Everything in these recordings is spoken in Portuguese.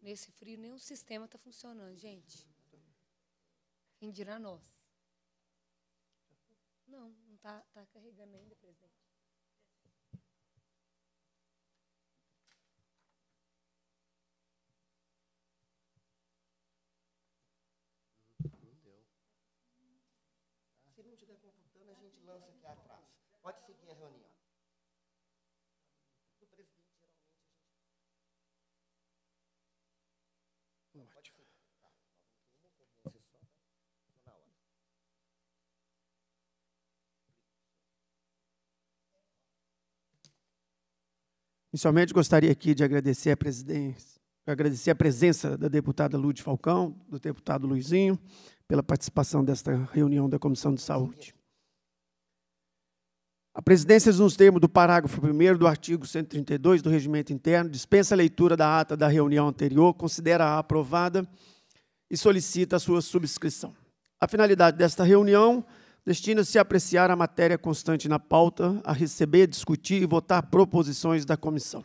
Nesse frio, nenhum sistema está funcionando, gente. Quem dirá nós? Não, não está tá carregando ainda, presidente. Se não estiver computando, a gente lança aqui atrás. Pode seguir a reunião. Tá, Inicialmente gostaria aqui de agradecer a presidência, agradecer a presença da deputada Lúcia Falcão, do deputado Luizinho, pela participação desta reunião da Comissão de Saúde. A presidência, nos termos do parágrafo 1 do artigo 132 do Regimento Interno, dispensa a leitura da ata da reunião anterior, considera-a aprovada e solicita a sua subscrição. A finalidade desta reunião destina-se a apreciar a matéria constante na pauta, a receber, discutir e votar proposições da comissão.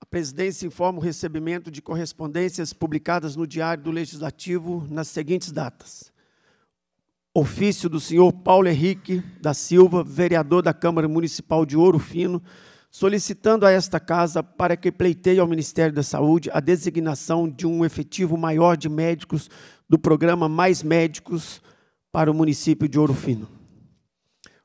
A presidência informa o recebimento de correspondências publicadas no Diário do Legislativo nas seguintes datas: Ofício do senhor Paulo Henrique da Silva, vereador da Câmara Municipal de Ouro Fino, solicitando a esta casa para que pleiteie ao Ministério da Saúde a designação de um efetivo maior de médicos do programa Mais Médicos para o município de Ouro Fino.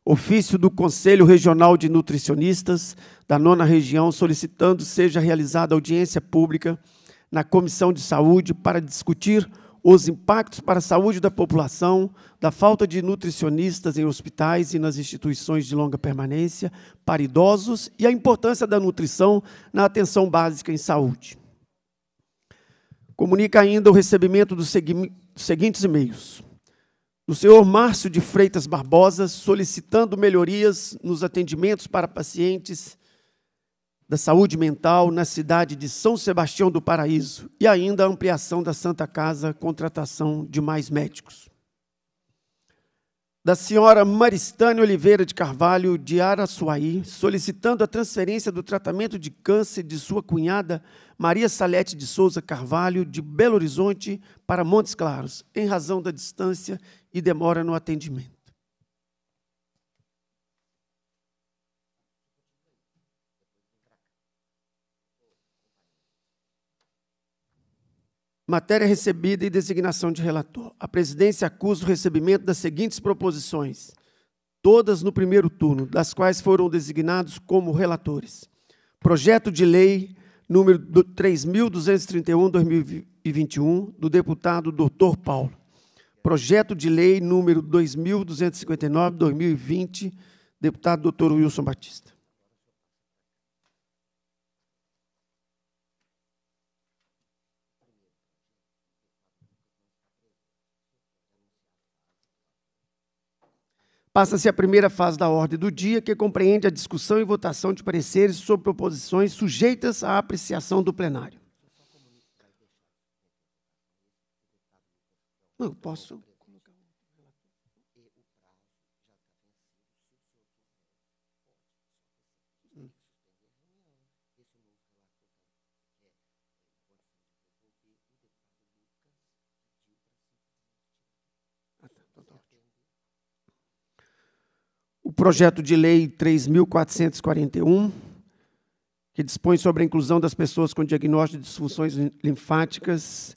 Ofício do Conselho Regional de Nutricionistas da Nona Região solicitando seja realizada audiência pública na Comissão de Saúde para discutir os impactos para a saúde da população, da falta de nutricionistas em hospitais e nas instituições de longa permanência para idosos e a importância da nutrição na atenção básica em saúde. Comunica ainda o recebimento dos, segui dos seguintes e-mails. Do senhor Márcio de Freitas Barbosa, solicitando melhorias nos atendimentos para pacientes da saúde mental na cidade de São Sebastião do Paraíso e ainda a ampliação da Santa Casa, contratação de mais médicos. Da senhora Maristane Oliveira de Carvalho, de Araçuaí, solicitando a transferência do tratamento de câncer de sua cunhada Maria Salete de Souza Carvalho, de Belo Horizonte, para Montes Claros, em razão da distância e demora no atendimento. Matéria recebida e designação de relator. A presidência acusa o recebimento das seguintes proposições, todas no primeiro turno, das quais foram designados como relatores. Projeto de lei número 3231/2021 do deputado Dr. Paulo. Projeto de lei número 2259/2020, deputado Dr. Wilson Batista. Passa-se a primeira fase da ordem do dia, que compreende a discussão e votação de pareceres sobre proposições sujeitas à apreciação do plenário. Não, eu posso. projeto de lei 3.441, que dispõe sobre a inclusão das pessoas com diagnóstico de disfunções linfáticas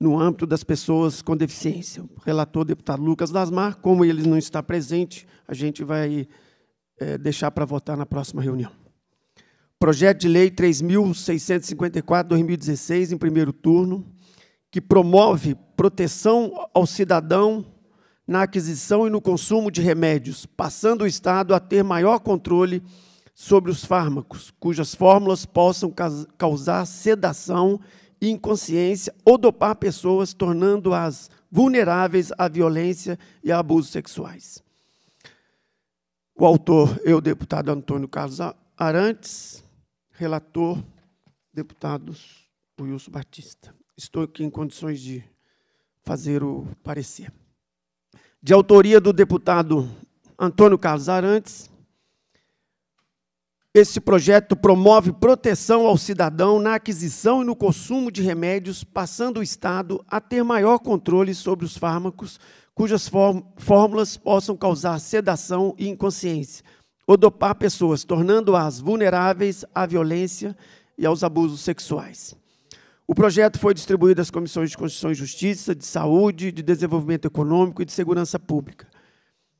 no âmbito das pessoas com deficiência. O relator, deputado Lucas Lasmar, como ele não está presente, a gente vai é, deixar para votar na próxima reunião. Projeto de Lei 3.654-2016, em primeiro turno, que promove proteção ao cidadão na aquisição e no consumo de remédios, passando o Estado a ter maior controle sobre os fármacos, cujas fórmulas possam causar sedação, inconsciência ou dopar pessoas, tornando-as vulneráveis à violência e a abusos sexuais. O autor eu, é deputado Antônio Carlos Arantes, relator, deputados Wilson Batista. Estou aqui em condições de fazer o parecer de autoria do deputado Antônio Carlos Arantes. Esse projeto promove proteção ao cidadão na aquisição e no consumo de remédios, passando o Estado a ter maior controle sobre os fármacos cujas fórmulas possam causar sedação e inconsciência, ou dopar pessoas, tornando-as vulneráveis à violência e aos abusos sexuais. O projeto foi distribuído às comissões de Constituição e Justiça, de Saúde, de Desenvolvimento Econômico e de Segurança Pública.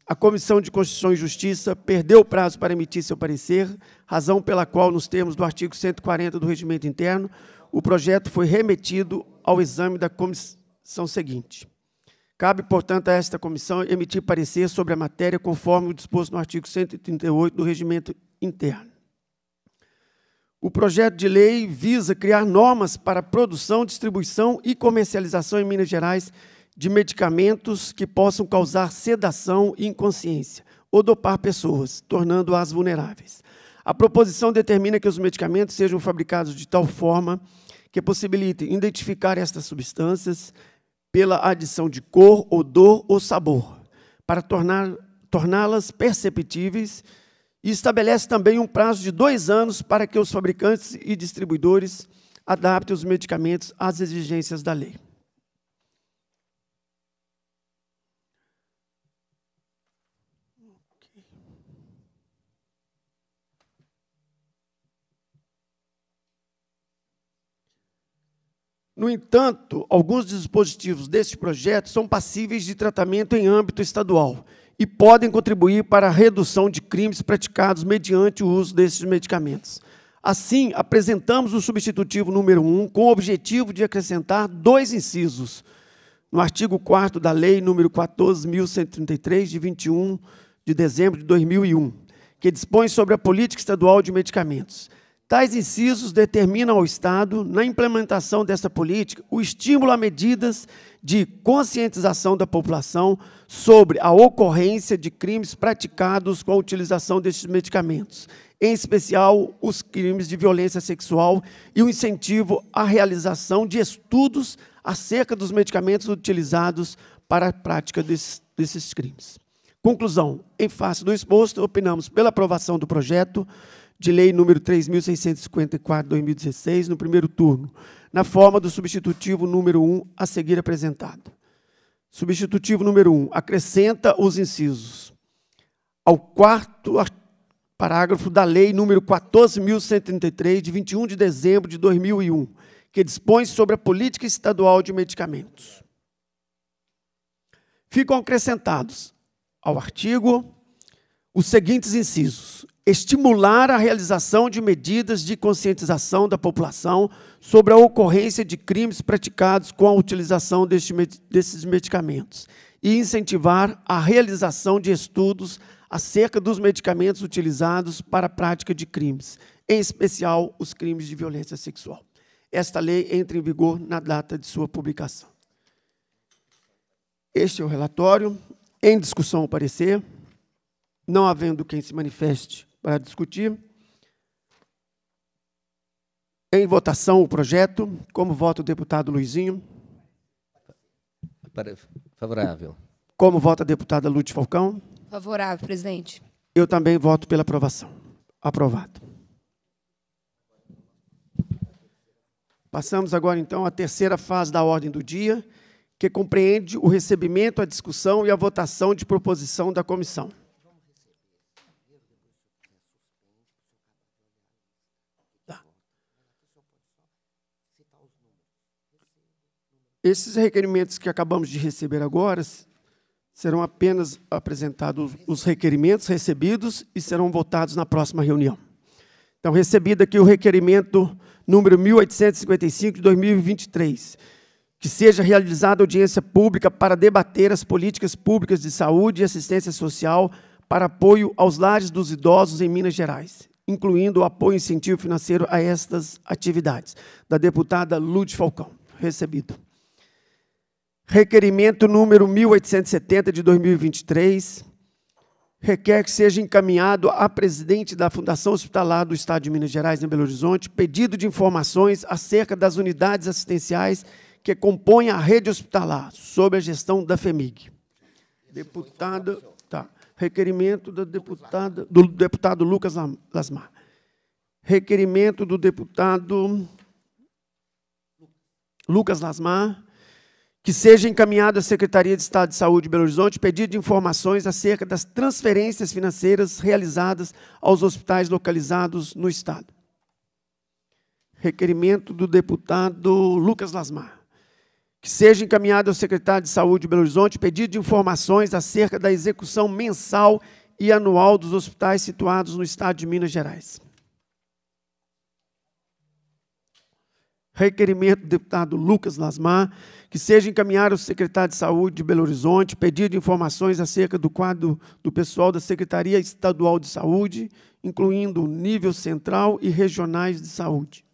A Comissão de Constituição e Justiça perdeu o prazo para emitir seu parecer, razão pela qual, nos termos do artigo 140 do Regimento Interno, o projeto foi remetido ao exame da comissão seguinte. Cabe, portanto, a esta comissão emitir parecer sobre a matéria conforme o disposto no artigo 138 do Regimento Interno. O projeto de lei visa criar normas para produção, distribuição e comercialização em Minas Gerais de medicamentos que possam causar sedação e inconsciência ou dopar pessoas, tornando-as vulneráveis. A proposição determina que os medicamentos sejam fabricados de tal forma que possibilitem identificar estas substâncias pela adição de cor, odor ou sabor, para torná-las perceptíveis e estabelece também um prazo de dois anos para que os fabricantes e distribuidores adaptem os medicamentos às exigências da lei. No entanto, alguns dispositivos deste projeto são passíveis de tratamento em âmbito estadual e podem contribuir para a redução de crimes praticados mediante o uso desses medicamentos. Assim, apresentamos o substitutivo número 1 com o objetivo de acrescentar dois incisos no artigo 4 da Lei número 14.133, de 21 de dezembro de 2001, que dispõe sobre a política estadual de medicamentos. Tais incisos determinam ao Estado, na implementação dessa política, o estímulo a medidas de conscientização da população sobre a ocorrência de crimes praticados com a utilização destes medicamentos, em especial os crimes de violência sexual e o incentivo à realização de estudos acerca dos medicamentos utilizados para a prática desses, desses crimes. Conclusão: em face do exposto, opinamos pela aprovação do projeto de lei número 3.654, 2016, no primeiro turno, na forma do substitutivo número 1 a seguir apresentado. Substitutivo número 1. Acrescenta os incisos ao quarto parágrafo da Lei número 14.133, de 21 de dezembro de 2001, que dispõe sobre a política estadual de medicamentos. Ficam acrescentados ao artigo os seguintes incisos: estimular a realização de medidas de conscientização da população sobre a ocorrência de crimes praticados com a utilização deste, desses medicamentos e incentivar a realização de estudos acerca dos medicamentos utilizados para a prática de crimes, em especial os crimes de violência sexual. Esta lei entra em vigor na data de sua publicação. Este é o relatório. Em discussão o parecer. Não havendo quem se manifeste, para discutir. Em votação o projeto. Como vota o deputado Luizinho? Favorável. Como vota a deputada Lute Falcão? Favorável, presidente. Eu também voto pela aprovação. Aprovado. Passamos agora, então, à terceira fase da ordem do dia, que compreende o recebimento, a discussão e a votação de proposição da comissão. Esses requerimentos que acabamos de receber agora serão apenas apresentados os requerimentos recebidos e serão votados na próxima reunião. Então, recebido aqui o requerimento número 1855 de 2023, que seja realizada audiência pública para debater as políticas públicas de saúde e assistência social para apoio aos lares dos idosos em Minas Gerais, incluindo o apoio e incentivo financeiro a estas atividades, da deputada Lúcia Falcão. Recebido requerimento número 1870 de 2023 requer que seja encaminhado à presidente da Fundação Hospitalar do Estado de Minas Gerais, em Belo Horizonte, pedido de informações acerca das unidades assistenciais que compõem a rede hospitalar, sob a gestão da FEMIG. Deputada, tá, requerimento do deputado Lucas Lasmar. Requerimento do deputado Lucas Lasmar, que seja encaminhado à Secretaria de Estado de Saúde de Belo Horizonte pedido de informações acerca das transferências financeiras realizadas aos hospitais localizados no Estado. Requerimento do deputado Lucas Lasmar. Que seja encaminhado ao secretário de Saúde de Belo Horizonte pedido de informações acerca da execução mensal e anual dos hospitais situados no Estado de Minas Gerais. requerimento do deputado Lucas Lasmar, que seja encaminhado ao secretário de Saúde de Belo Horizonte, pedido de informações acerca do quadro do pessoal da Secretaria Estadual de Saúde, incluindo nível central e regionais de saúde.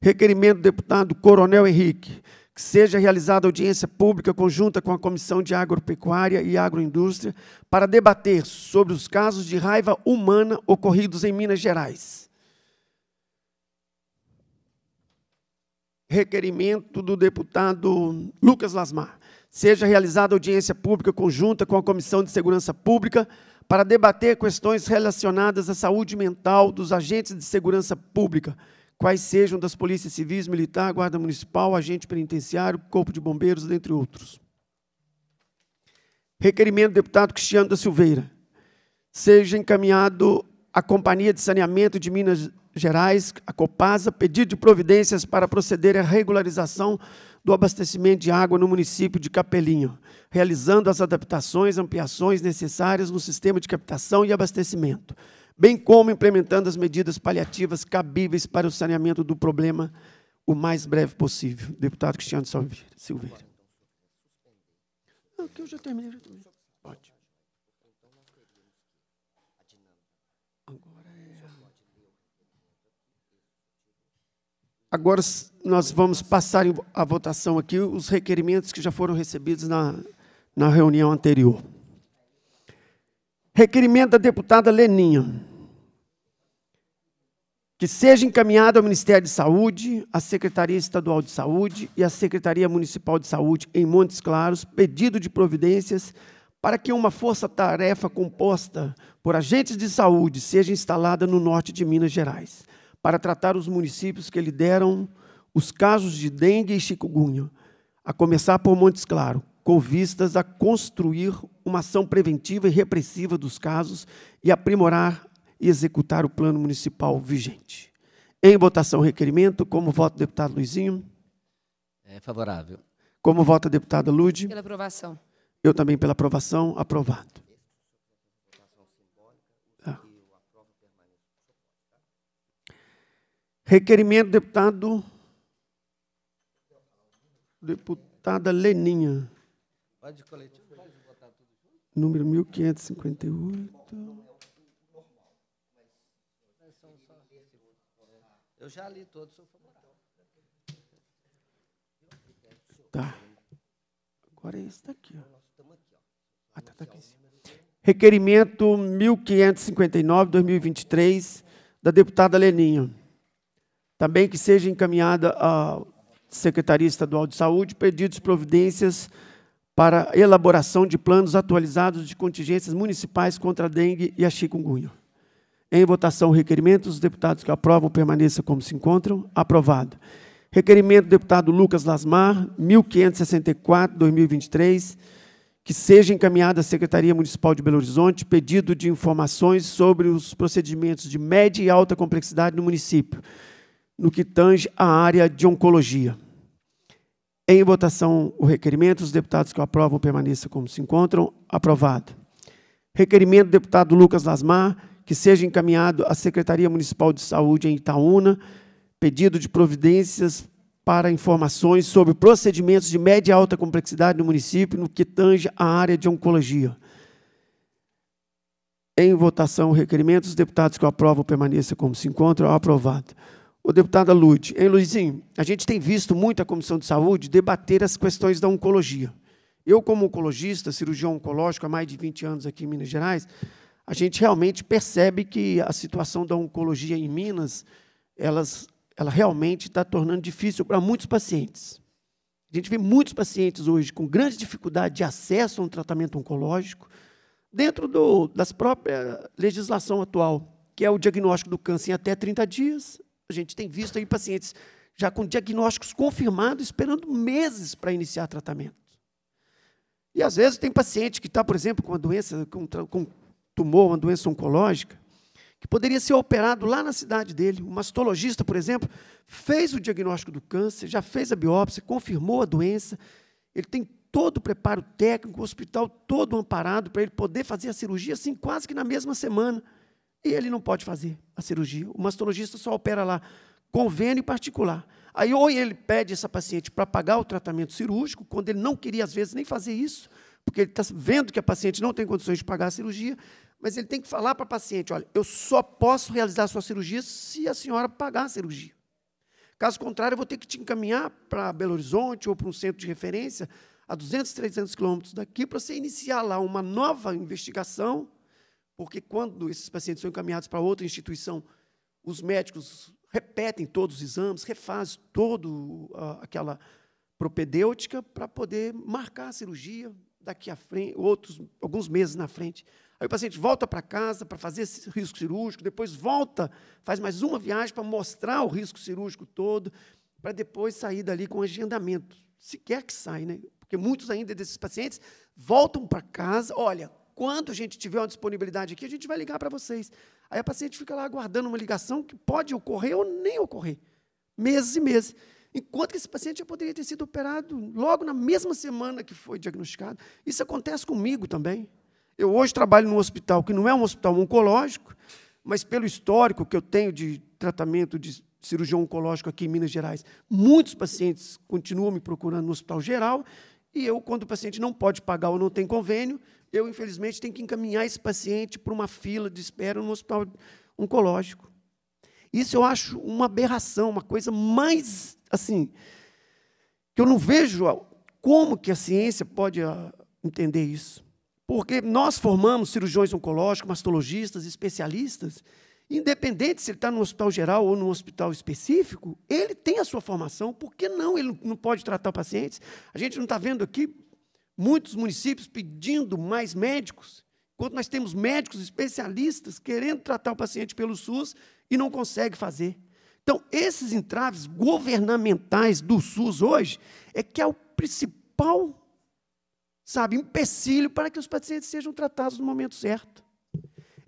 Requerimento do deputado Coronel Henrique, que seja realizada audiência pública conjunta com a Comissão de Agropecuária e Agroindústria para debater sobre os casos de raiva humana ocorridos em Minas Gerais. requerimento do deputado Lucas Lasmar. Seja realizada audiência pública conjunta com a Comissão de Segurança Pública para debater questões relacionadas à saúde mental dos agentes de segurança pública, quais sejam das polícias civis, militar, guarda municipal, agente penitenciário, corpo de bombeiros, dentre outros. Requerimento do deputado Cristiano da Silveira. Seja encaminhado à Companhia de Saneamento de Minas Gerais, a Copasa, pedido de providências para proceder à regularização do abastecimento de água no município de Capelinho, realizando as adaptações, ampliações necessárias no sistema de captação e abastecimento, bem como implementando as medidas paliativas cabíveis para o saneamento do problema o mais breve possível. Deputado Cristiano Silveira. Não, ah, que eu Já terminei. Ótimo. Agora nós vamos passar a votação aqui os requerimentos que já foram recebidos na, na reunião anterior. Requerimento da deputada Leninha. Que seja encaminhado ao Ministério de Saúde, à Secretaria Estadual de Saúde e à Secretaria Municipal de Saúde em Montes Claros pedido de providências para que uma força-tarefa composta por agentes de saúde seja instalada no norte de Minas Gerais para tratar os municípios que lideram os casos de dengue e chikungunya, a começar por Montes Claro, com vistas a construir uma ação preventiva e repressiva dos casos e aprimorar e executar o plano municipal vigente. Em votação, requerimento. Como voto, deputado Luizinho? É favorável. Como vota a deputada Lude? Pela aprovação. Eu também pela aprovação. Aprovado. Requerimento, deputado. Deputada Leninha. Pode coletivo, pode votar tudo Número 1558. Eu já li todos, sou favorável. Tá. Agora é esse daqui. Ó. Ah, tá, tá aqui. Requerimento 1559, 2023, da deputada Leninha. Também que seja encaminhada à Secretaria Estadual de Saúde pedidos providências para elaboração de planos atualizados de contingências municipais contra a dengue e a chikungunya. Em votação, requerimento. Os deputados que aprovam permaneçam como se encontram. Aprovado. Requerimento do deputado Lucas Lasmar, 1564-2023, que seja encaminhada à Secretaria Municipal de Belo Horizonte pedido de informações sobre os procedimentos de média e alta complexidade no município no que tange à área de oncologia. Em votação, o requerimento, os deputados que o aprovam permaneçam como se encontram. Aprovado. Requerimento do deputado Lucas Lasmar, que seja encaminhado à Secretaria Municipal de Saúde em Itaúna, pedido de providências para informações sobre procedimentos de média e alta complexidade no município no que tange à área de oncologia. Em votação, o requerimento, os deputados que o aprovam permaneçam como se encontram. Aprovado. O deputada Lude, hein, Luizinho? A gente tem visto muito a Comissão de Saúde debater as questões da oncologia. Eu, como oncologista, cirurgião oncológico há mais de 20 anos aqui em Minas Gerais, a gente realmente percebe que a situação da oncologia em Minas, elas, ela realmente está tornando difícil para muitos pacientes. A gente vê muitos pacientes hoje com grande dificuldade de acesso a um tratamento oncológico, dentro do, das própria legislação atual, que é o diagnóstico do câncer em até 30 dias a gente tem visto aí pacientes já com diagnósticos confirmados, esperando meses para iniciar tratamento. E às vezes tem paciente que está, por exemplo, com uma doença, com, com tumor, uma doença oncológica, que poderia ser operado lá na cidade dele. Um mastologista, por exemplo, fez o diagnóstico do câncer, já fez a biópsia, confirmou a doença, ele tem todo o preparo técnico, o hospital todo amparado para ele poder fazer a cirurgia, assim, quase que na mesma semana. E ele não pode fazer a cirurgia. O mastologista só opera lá, convênio particular. Aí, ou ele pede essa paciente para pagar o tratamento cirúrgico, quando ele não queria, às vezes, nem fazer isso, porque ele está vendo que a paciente não tem condições de pagar a cirurgia, mas ele tem que falar para a paciente: olha, eu só posso realizar a sua cirurgia se a senhora pagar a cirurgia. Caso contrário, eu vou ter que te encaminhar para Belo Horizonte ou para um centro de referência a 200, 300 quilômetros daqui para você iniciar lá uma nova investigação porque quando esses pacientes são encaminhados para outra instituição, os médicos repetem todos os exames, refazem toda ah, aquela propedêutica para poder marcar a cirurgia daqui a frente, outros, alguns meses na frente. Aí o paciente volta para casa para fazer esse risco cirúrgico, depois volta, faz mais uma viagem para mostrar o risco cirúrgico todo, para depois sair dali com agendamento. sequer que saia, né? Porque muitos ainda desses pacientes voltam para casa, olha, quando a gente tiver uma disponibilidade aqui, a gente vai ligar para vocês. Aí a paciente fica lá aguardando uma ligação que pode ocorrer ou nem ocorrer. Meses e meses. Enquanto que esse paciente já poderia ter sido operado logo na mesma semana que foi diagnosticado. Isso acontece comigo também. Eu hoje trabalho num hospital que não é um hospital oncológico, mas pelo histórico que eu tenho de tratamento de cirurgião oncológico aqui em Minas Gerais, muitos pacientes continuam me procurando no hospital geral, e eu, quando o paciente não pode pagar ou não tem convênio, eu, infelizmente, tenho que encaminhar esse paciente para uma fila de espera no hospital oncológico. Isso eu acho uma aberração, uma coisa mais assim que eu não vejo como que a ciência pode ah, entender isso. Porque nós formamos cirurgiões oncológicos, mastologistas, especialistas, independente se ele está no hospital geral ou no hospital específico, ele tem a sua formação, por que não ele não pode tratar pacientes? A gente não está vendo aqui muitos municípios pedindo mais médicos, enquanto nós temos médicos especialistas querendo tratar o paciente pelo SUS e não consegue fazer. Então, esses entraves governamentais do SUS hoje é que é o principal, sabe, empecilho para que os pacientes sejam tratados no momento certo.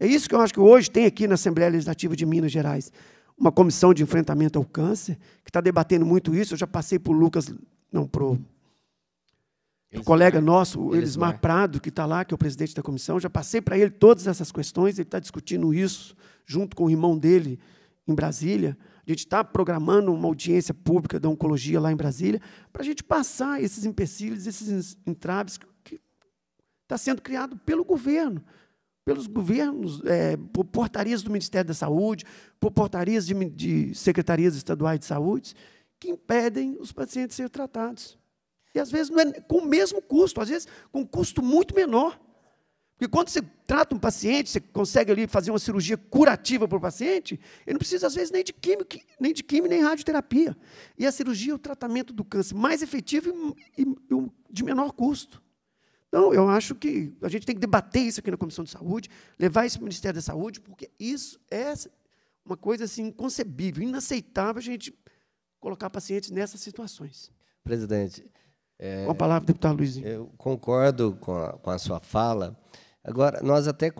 É isso que eu acho que hoje tem aqui na Assembleia Legislativa de Minas Gerais. Uma comissão de enfrentamento ao câncer, que está debatendo muito isso. Eu já passei para o Lucas, não, para o colega nosso, o Elismar, Elismar Prado, que está lá, que é o presidente da comissão, já passei para ele todas essas questões, ele está discutindo isso junto com o irmão dele em Brasília. A gente está programando uma audiência pública da oncologia lá em Brasília, para a gente passar esses empecilhos, esses entraves que está sendo criado pelo governo, pelos governos, é, por portarias do Ministério da Saúde, por portarias de, de secretarias estaduais de saúde, que impedem os pacientes de serem tratados. E às vezes não é com o mesmo custo, às vezes com um custo muito menor. Porque quando você trata um paciente, você consegue ali fazer uma cirurgia curativa para o paciente, ele não precisa, às vezes, nem de química, nem de química, nem radioterapia. E a cirurgia é o tratamento do câncer mais efetivo e, e de menor custo. Então, eu acho que a gente tem que debater isso aqui na Comissão de Saúde, levar isso para o Ministério da Saúde, porque isso é uma coisa assim, inconcebível, inaceitável a gente colocar pacientes nessas situações. Presidente, é, com a palavra, deputado Luizinho. Eu concordo com a, com a sua fala. Agora, nós até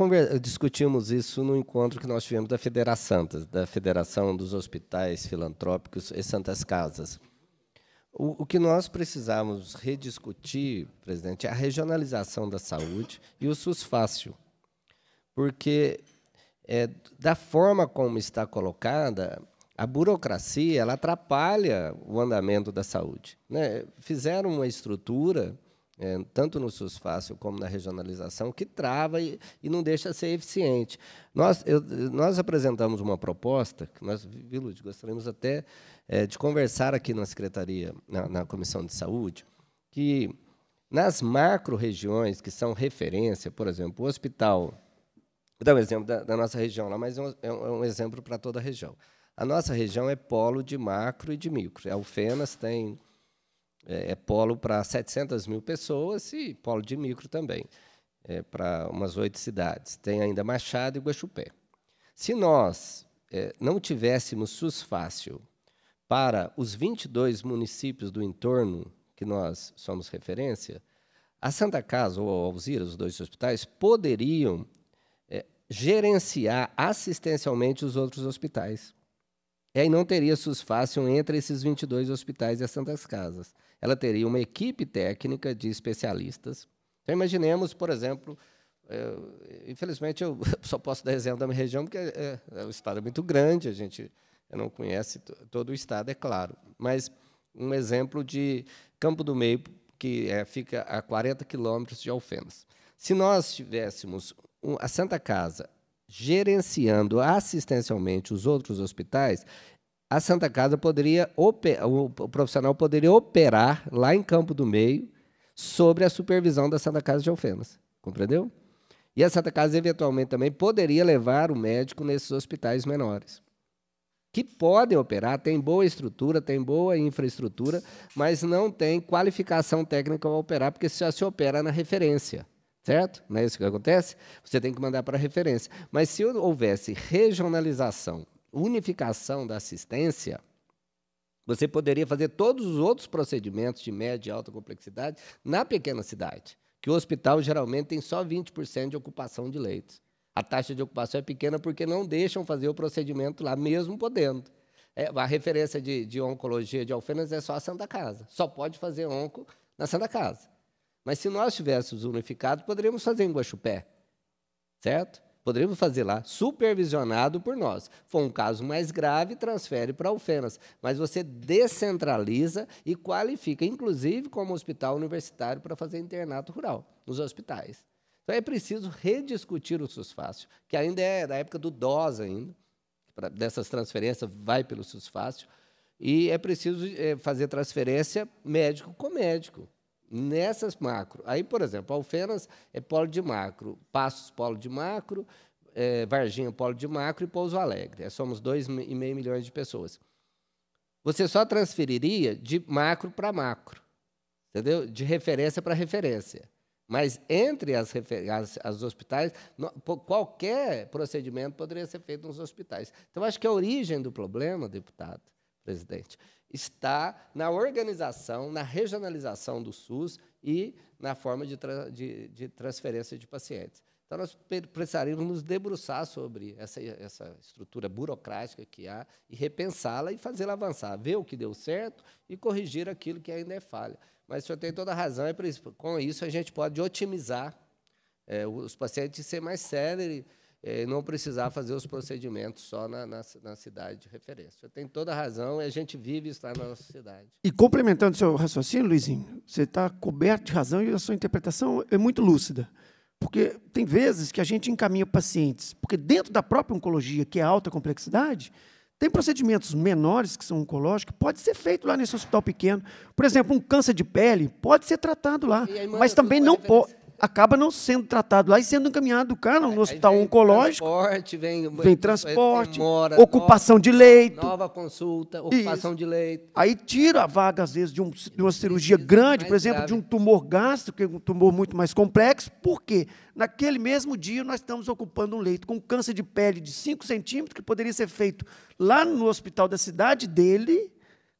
discutimos isso no encontro que nós tivemos da Federação, da Federação dos Hospitais Filantrópicos e Santas Casas. O, o, que nós precisamos rediscutir, presidente, é a regionalização da saúde e o SUS fácil. Porque, é, da forma como está colocada, a burocracia ela atrapalha o andamento da saúde. Né? Fizeram uma estrutura, é, tanto no SUS fácil como na regionalização, que trava e, e não deixa ser eficiente. Nós, eu, nós apresentamos uma proposta, que nós, Vilud, gostaríamos até é, de conversar aqui na Secretaria, na, na Comissão de Saúde, que nas macro-regiões que são referência, por exemplo, o hospital, vou dar um exemplo da, da nossa região lá, mas é um, é um é exemplo para toda a região. A nossa região é polo de macro e de micro. A Alfenas tem é, é polo para 700 mil pessoas e polo de micro também, é, para umas oito cidades. Tem ainda Machado e Guaxupé. Se nós é, não tivéssemos SUS fácil para os 22 municípios do entorno que nós somos referência, a Santa Casa ou a Alzira, os dois hospitais, poderiam é, gerenciar assistencialmente os outros hospitais é, e não teria fácil entre esses 22 hospitais e as Santas Casas. Ela teria uma equipe técnica de especialistas. Então, imaginemos, por exemplo, eu, eh, infelizmente eu só posso dar exemplo da minha região, porque é, é, o estado é muito grande, a gente não conhece todo o estado, é claro. Mas um exemplo de Campo do Meio, que é, fica a 40 quilômetros de Alfenas. Se nós tivéssemos a Santa Casa gerenciando assistencialmente os outros hospitais, a Santa Casa poderia, o profissional poderia operar lá em Campo do Meio sobre a supervisão da Santa Casa de Alfenas, compreendeu? E a Santa Casa eventualmente também poderia levar o médico nesses hospitais menores que podem operar, tem boa estrutura, tem boa infraestrutura, mas não tem qualificação técnica para operar, porque só se opera na referência. Certo? Não é isso que acontece? Você tem que mandar para referência. Mas se houvesse regionalização, unificação da assistência, você poderia fazer todos os outros procedimentos de média e alta complexidade na pequena cidade, que o hospital geralmente tem só 20% de ocupação de leitos. A taxa de ocupação é pequena porque não deixam fazer o procedimento lá, mesmo podendo. É, a referência de, de, oncologia de Alfenas é só a Santa Casa. Só pode fazer onco na Santa Casa. Mas se nós tivéssemos unificado, poderíamos fazer em Guaxupé, certo? Poderíamos fazer lá, supervisionado por nós. Foi um caso mais grave, transfere para Alfenas. Mas você descentraliza e qualifica, inclusive, como hospital universitário para fazer internato rural nos hospitais. Então é preciso rediscutir o SUSfácil, que ainda é da época do DOS ainda, dessas transferências vai pelo SUSfácil e é preciso eh, fazer transferência médico com médico nessas macro. Aí, por exemplo, Alfenas é polo de macro, Passos, polo de macro, é, Varginha, polo de macro e Pouso Alegre. É, somos 2,5 milhões de pessoas. Você só transferiria de macro para macro, entendeu? De referência para referência. Mas entre as, as, as hospitais, no, qualquer procedimento poderia ser feito nos hospitais. Então, acho que a origem do problema, deputado, presidente, está na organização, na regionalização do SUS e na forma de, tra de, de transferência de pacientes. Então, nós precisaríamos nos debruçar sobre essa, essa estrutura burocrática que há e repensá-la e fazê-la avançar, ver o que deu certo e corrigir aquilo que ainda é falha. Mas o senhor tem toda a razão, e é com isso a gente pode otimizar é, os pacientes ser mais céleres é, e não precisar fazer os procedimentos só na, na, na cidade de referência. Você tem toda a razão e a gente vive isso lá na nossa cidade. E complementando o seu raciocínio, Luizinho, você está coberto de razão e a sua interpretação é muito lúcida. Porque tem vezes que a gente encaminha pacientes, porque dentro da própria oncologia, que é alta complexidade, tem procedimentos menores que são oncológicos, pode ser feito lá nesse hospital pequeno. Por exemplo, um câncer de pele pode ser tratado lá, mas também não pode acaba não sendo tratado lá e sendo encaminhado o cara no hospital vem oncológico. Transporte, vem, vem transporte, mora, ocupação nova, de leito. Nova consulta, ocupação Isso. de leito. Aí tira a vaga, às vezes, de, um, de uma cirurgia é grande, por exemplo, grave. de um tumor gástrico, que é um tumor muito mais complexo, porque naquele mesmo dia nós estamos ocupando um leito com câncer de pele de 5 centímetros, que poderia ser feito lá no hospital da cidade dele,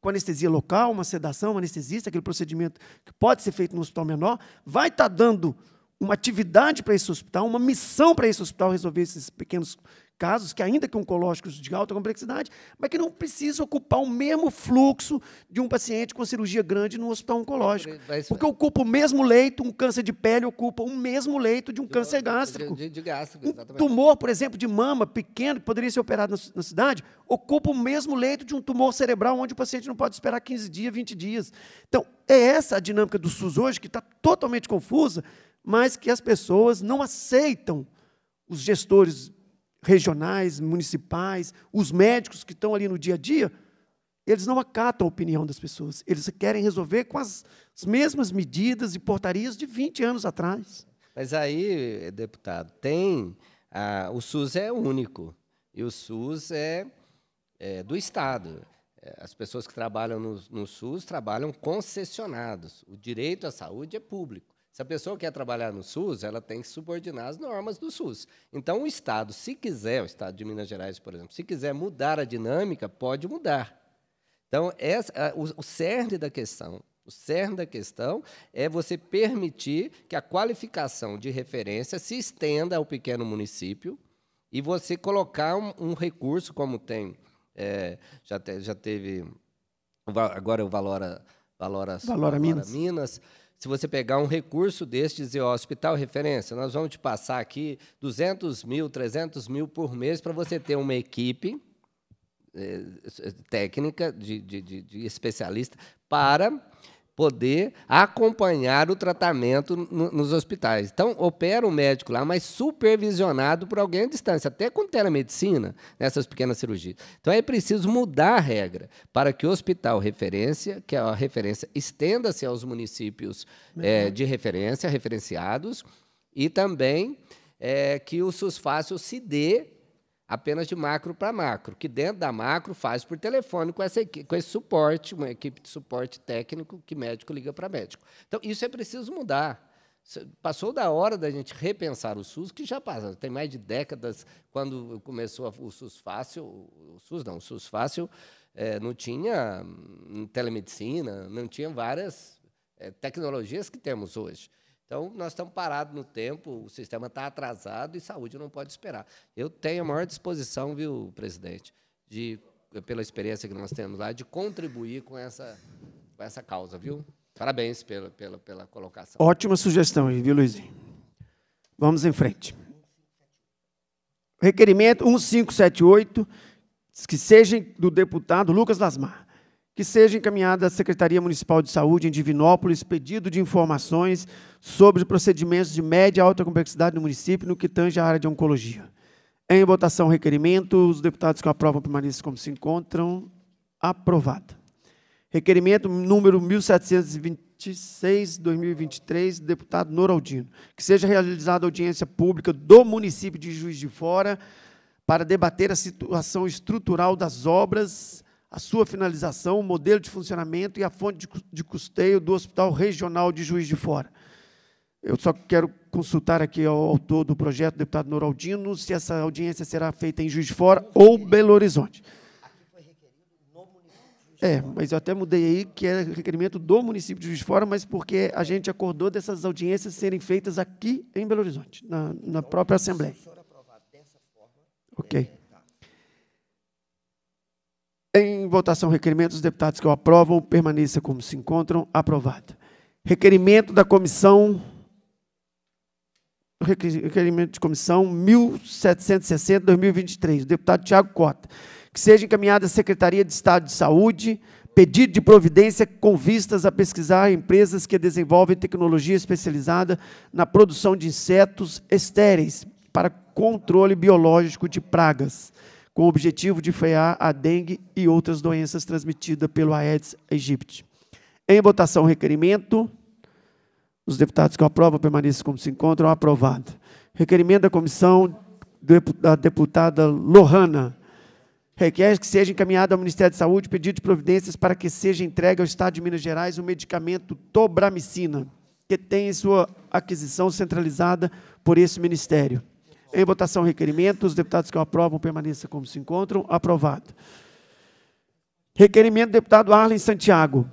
com anestesia local, uma sedação, um anestesista, aquele procedimento que pode ser feito no hospital menor, vai estar tá dando uma atividade para esse hospital, uma missão para esse hospital resolver esses pequenos casos que ainda que oncológicos de alta complexidade, mas que não precisa ocupar o mesmo fluxo de um paciente com cirurgia grande no hospital oncológico. É, Porque ocupa o mesmo leito, um câncer de pele ocupa o mesmo leito de um de, câncer gástrico. De, de, gástrico, Um tumor, por exemplo, de mama pequeno, que poderia ser operado na, na, cidade, ocupa o mesmo leito de um tumor cerebral onde o paciente não pode esperar 15 dias, 20 dias. Então, é essa a dinâmica do SUS hoje que está totalmente confusa, mas que as pessoas não aceitam os gestores regionais, municipais, os médicos que estão ali no dia a dia, eles não acatam a opinião das pessoas. Eles querem resolver com as, mesmas medidas e portarias de 20 anos atrás. Mas aí, deputado, tem. A, o SUS é único. E o SUS é, é do Estado. É, as pessoas que trabalham no, no SUS trabalham concessionados. O direito à saúde é público. Se a pessoa quer trabalhar no SUS, ela tem que subordinar as normas do SUS. Então, o Estado, se quiser, o Estado de Minas Gerais, por exemplo, se quiser mudar a dinâmica, pode mudar. Então, essa, o, o cerne da questão, o cerne da questão é você permitir que a qualificação de referência se estenda ao pequeno município e você colocar um, um recurso, como tem, é, já, te, já teve agora é o Valora, Valora, Valora, Valora Minas. Minas se você pegar um recurso deste e hospital referência, nós vamos te passar aqui 200 mil, 300 mil por mês para você ter uma equipe eh, técnica de, de, de, de especialista para poder acompanhar o tratamento no, nos hospitais. Então, opera o um médico lá, mas supervisionado por alguém à distância, até com telemedicina, nessas pequenas cirurgias. Então, é preciso mudar a regra para que o hospital referência, que a referência estenda-se aos municípios é, de referência, referenciados, e também é, que o SUS fácil se dê apenas de macro para macro, que dentro da macro faz por telefone com, essa, com esse suporte, uma equipe de suporte técnico que médico liga para médico. Então, isso é preciso mudar. Passou da hora da gente repensar o SUS, que já passa, tem mais de décadas, quando começou o SUS fácil, o SUS não, o SUS fácil é, não tinha hum, telemedicina, não tinha várias é, tecnologias que temos hoje. Então, nós estamos parados no tempo, o sistema está atrasado e saúde não pode esperar. Eu tenho a maior disposição, viu, presidente, de, pela experiência que nós temos lá, de contribuir com essa, com essa causa, viu? Parabéns pela, pela, pela colocação. Ótima sugestão aí, viu, Luizinho? Vamos em frente. Requerimento 1578, que seja do deputado Lucas Lasmar que seja encaminhada à Secretaria Municipal de Saúde em Divinópolis pedido de informações sobre os procedimentos de média e alta complexidade no município no que tange à área de oncologia. Em votação, requerimento. Os deputados que aprovam permaneçam como se encontram. Aprovado. Requerimento número 1726, 2023, deputado Noraldino. Que seja realizada audiência pública do município de Juiz de Fora para debater a situação estrutural das obras a sua finalização, o modelo de funcionamento e a fonte de custeio do Hospital Regional de Juiz de Fora. Eu só quero consultar aqui ao autor do projeto, o deputado Noraldino, se essa audiência será feita em Juiz de Fora ou Belo Horizonte. É, mas eu até mudei aí que é requerimento do município de Juiz de Fora, mas porque a gente acordou dessas audiências serem feitas aqui em Belo Horizonte, na, na própria Assembleia. Ok. É, em votação, requerimento dos deputados que o aprovam, permaneça como se encontram. Aprovado. Requerimento da comissão. Requerimento de comissão 1760-2023, do deputado Tiago Cota, que seja encaminhada à Secretaria de Estado de Saúde pedido de providência com vistas a pesquisar empresas que desenvolvem tecnologia especializada na produção de insetos estéreis para controle biológico de pragas com o objetivo de frear a dengue e outras doenças transmitidas pelo Aedes aegypti. Em votação, requerimento. Os deputados que aprovam permaneçam como se encontram. Aprovado. Requerimento da comissão da deputada Lohana. Requer que seja encaminhado ao Ministério da Saúde pedido de providências para que seja entregue ao Estado de Minas Gerais o medicamento tobramicina, que tem sua aquisição centralizada por esse Ministério. Em votação, requerimento. Os deputados que o aprovam permaneçam como se encontram. Aprovado. Requerimento do deputado Arlen Santiago.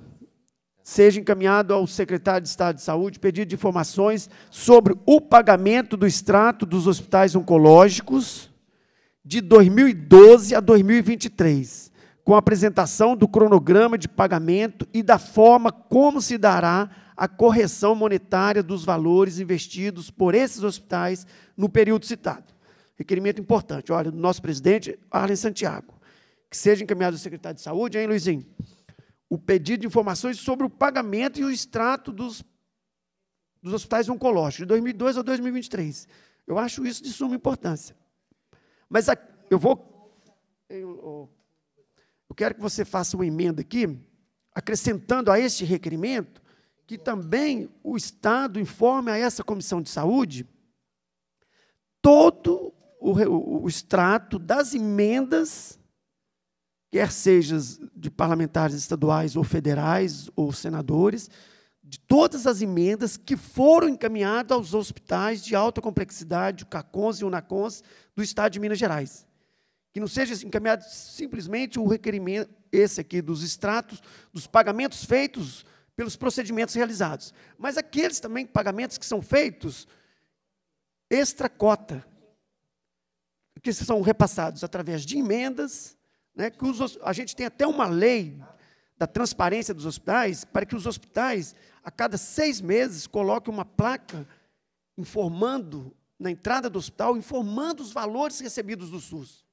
Seja encaminhado ao secretário de Estado de Saúde pedido de informações sobre o pagamento do extrato dos hospitais oncológicos de 2012 a 2023, com apresentação do cronograma de pagamento e da forma como se dará a correção monetária dos valores investidos por esses hospitais no período citado. Requerimento importante, olha, do nosso presidente Arlen Santiago, que seja encaminhado ao secretário de Saúde, hein, Luizinho? O pedido de informações sobre o pagamento e o extrato dos, dos hospitais oncológicos, de 2002 a 2023. Eu acho isso de suma importância. Mas a, eu vou. Eu, eu quero que você faça uma emenda aqui, acrescentando a este requerimento que também o Estado informe a essa comissão de saúde todo o, o, o extrato das emendas, quer sejam de parlamentares estaduais ou federais ou senadores, de todas as emendas que foram encaminhadas aos hospitais de alta complexidade, o CACONS e o NACONS, do Estado de Minas Gerais. Que não seja encaminhado simplesmente o requerimento, esse aqui, dos extratos, dos pagamentos feitos pelos procedimentos realizados. Mas aqueles também pagamentos que são feitos extra cota, que são repassados através de emendas, né, que os, a gente tem até uma lei da transparência dos hospitais, para que os hospitais, a cada seis meses, coloquem uma placa informando, na entrada do hospital, informando os valores recebidos do SUS.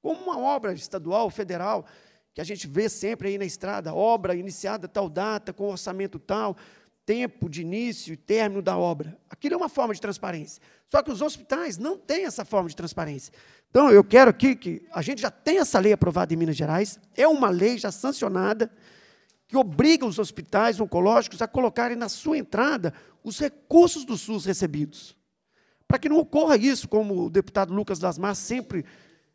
Como uma obra estadual, federal, que a gente vê sempre aí na estrada, obra iniciada tal data, com orçamento tal, tempo de início e término da obra. Aquilo é uma forma de transparência. Só que os hospitais não têm essa forma de transparência. Então, eu quero aqui que a gente já tem essa lei aprovada em Minas Gerais, é uma lei já sancionada, que obriga os hospitais oncológicos a colocarem na sua entrada os recursos do SUS recebidos. Para que não ocorra isso, como o deputado Lucas Lasmar sempre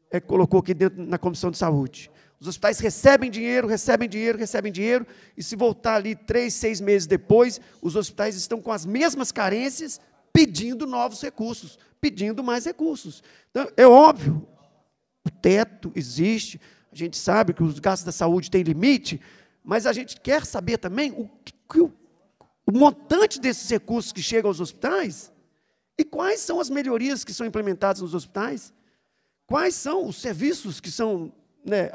é, colocou aqui dentro na Comissão de Saúde. Os hospitais recebem dinheiro, recebem dinheiro, recebem dinheiro, e se voltar ali três, seis meses depois, os hospitais estão com as mesmas carências, pedindo novos recursos, pedindo mais recursos. Então, é óbvio, o teto existe, a gente sabe que os gastos da saúde têm limite, mas a gente quer saber também o, que, o, o montante desses recursos que chegam aos hospitais e quais são as melhorias que são implementadas nos hospitais, quais são os serviços que são né,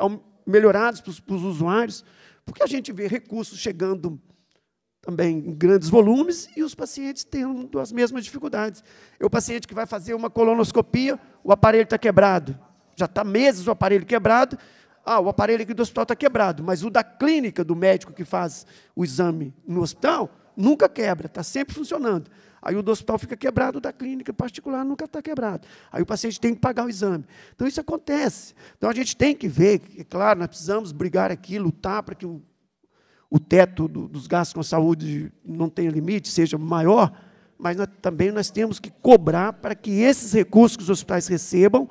melhorados para os usuários, porque a gente vê recursos chegando também em grandes volumes e os pacientes tendo as mesmas dificuldades. É o paciente que vai fazer uma colonoscopia, o aparelho está quebrado. Já está meses o aparelho quebrado. Ah, o aparelho aqui do hospital está quebrado, mas o da clínica do médico que faz o exame no hospital nunca quebra, está sempre funcionando. Aí o do hospital fica quebrado, da clínica particular nunca está quebrado. Aí o paciente tem que pagar o exame. Então isso acontece. Então a gente tem que ver, é claro, nós precisamos brigar aqui, lutar para que o, o teto do, dos gastos com a saúde não tenha limite, seja maior, mas nós, também nós temos que cobrar para que esses recursos que os hospitais recebam,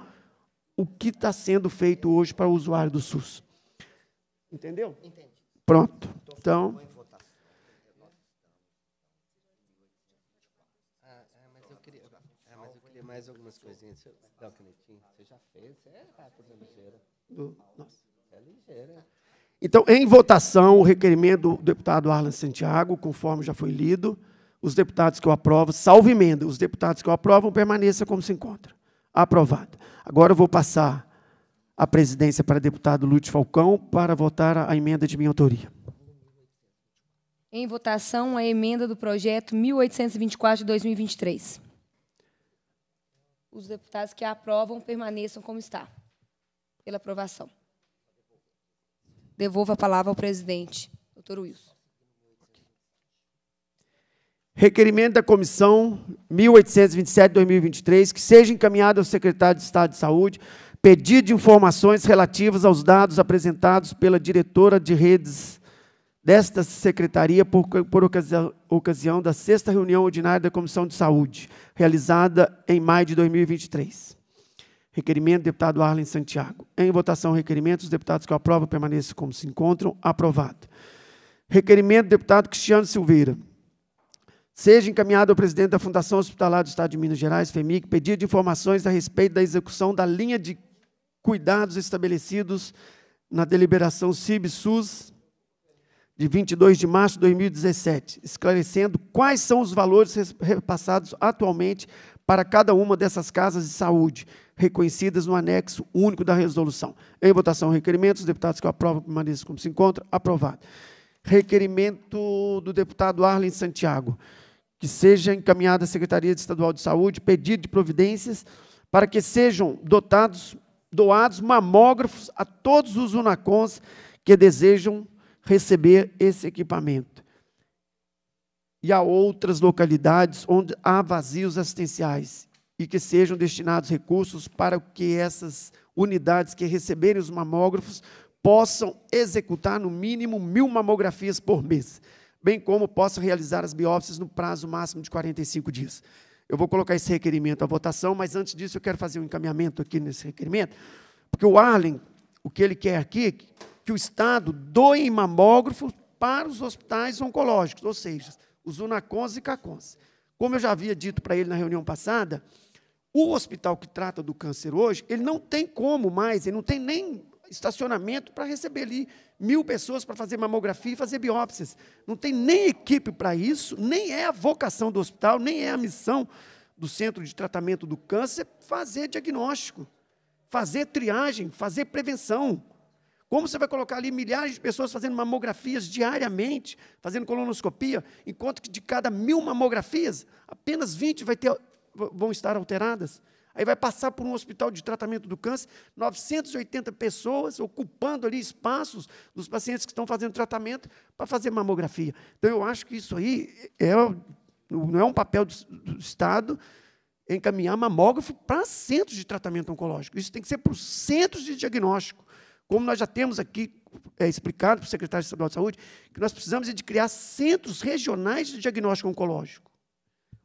o que está sendo feito hoje para o usuário do SUS. Entendeu? Entendi. Pronto. Então. então mais algumas coisinhas. Deixa eu dar uma canetinha. Você já fez? Você é tá ligeira. Nossa. É ligeira. Então, em votação, o requerimento do deputado Arlan Santiago, conforme já foi lido, os deputados que eu aprovo, salvo emenda, os deputados que eu aprovo, permaneça como se encontra. Aprovado. Agora eu vou passar a presidência para o deputado Lúcio Falcão para votar a emenda de minha autoria. Em votação, a emenda do projeto 1824 de 2023 os deputados que aprovam permaneçam como está, pela aprovação. Devolvo a palavra ao presidente, doutor Wilson. Requerimento da Comissão 1827-2023, que seja encaminhado ao secretário de Estado de Saúde pedido de informações relativas aos dados apresentados pela diretora de redes desta secretaria por, por ocasião, ocasião da sexta reunião ordinária da Comissão de Saúde, realizada em maio de 2023. Requerimento, deputado Arlen Santiago. Em votação, requerimento, os deputados que aprovam permaneçam como se encontram. Aprovado. Requerimento, deputado Cristiano Silveira. Seja encaminhado ao presidente da Fundação Hospitalar do Estado de Minas Gerais, FEMIC, pedido de informações a respeito da execução da linha de cuidados estabelecidos na deliberação CIB-SUS de 22 de março de 2017, esclarecendo quais são os valores repassados atualmente para cada uma dessas casas de saúde, reconhecidas no anexo único da resolução. Em votação, requerimentos. Os deputados que aprovam permaneçam como se encontra. Aprovado. Requerimento do deputado Arlen Santiago, que seja encaminhado à Secretaria Estadual de Saúde pedido de providências para que sejam dotados, doados mamógrafos a todos os UNACONs que desejam receber esse equipamento. E há outras localidades onde há vazios assistenciais e que sejam destinados recursos para que essas unidades que receberem os mamógrafos possam executar no mínimo mil mamografias por mês, bem como possam realizar as biópsias no prazo máximo de 45 dias. Eu vou colocar esse requerimento à votação, mas antes disso eu quero fazer um encaminhamento aqui nesse requerimento, porque o Arlen, o que ele quer aqui é que o Estado doe mamógrafos para os hospitais oncológicos, ou seja, os UNACONs e CACONs. Como eu já havia dito para ele na reunião passada, o hospital que trata do câncer hoje, ele não tem como mais, ele não tem nem estacionamento para receber ali mil pessoas para fazer mamografia e fazer biópsias. Não tem nem equipe para isso, nem é a vocação do hospital, nem é a missão do centro de tratamento do câncer fazer diagnóstico, fazer triagem, fazer prevenção. Como você vai colocar ali milhares de pessoas fazendo mamografias diariamente, fazendo colonoscopia, enquanto que de cada mil mamografias, apenas 20 vai ter, vão estar alteradas? Aí vai passar por um hospital de tratamento do câncer, 980 pessoas ocupando ali espaços dos pacientes que estão fazendo tratamento para fazer mamografia. Então, eu acho que isso aí é, é não é um papel do, do Estado encaminhar mamógrafo para centros de tratamento oncológico. Isso tem que ser para os centros de diagnóstico como nós já temos aqui é, explicado para o secretário estadual de saúde, que nós precisamos é de criar centros regionais de diagnóstico oncológico.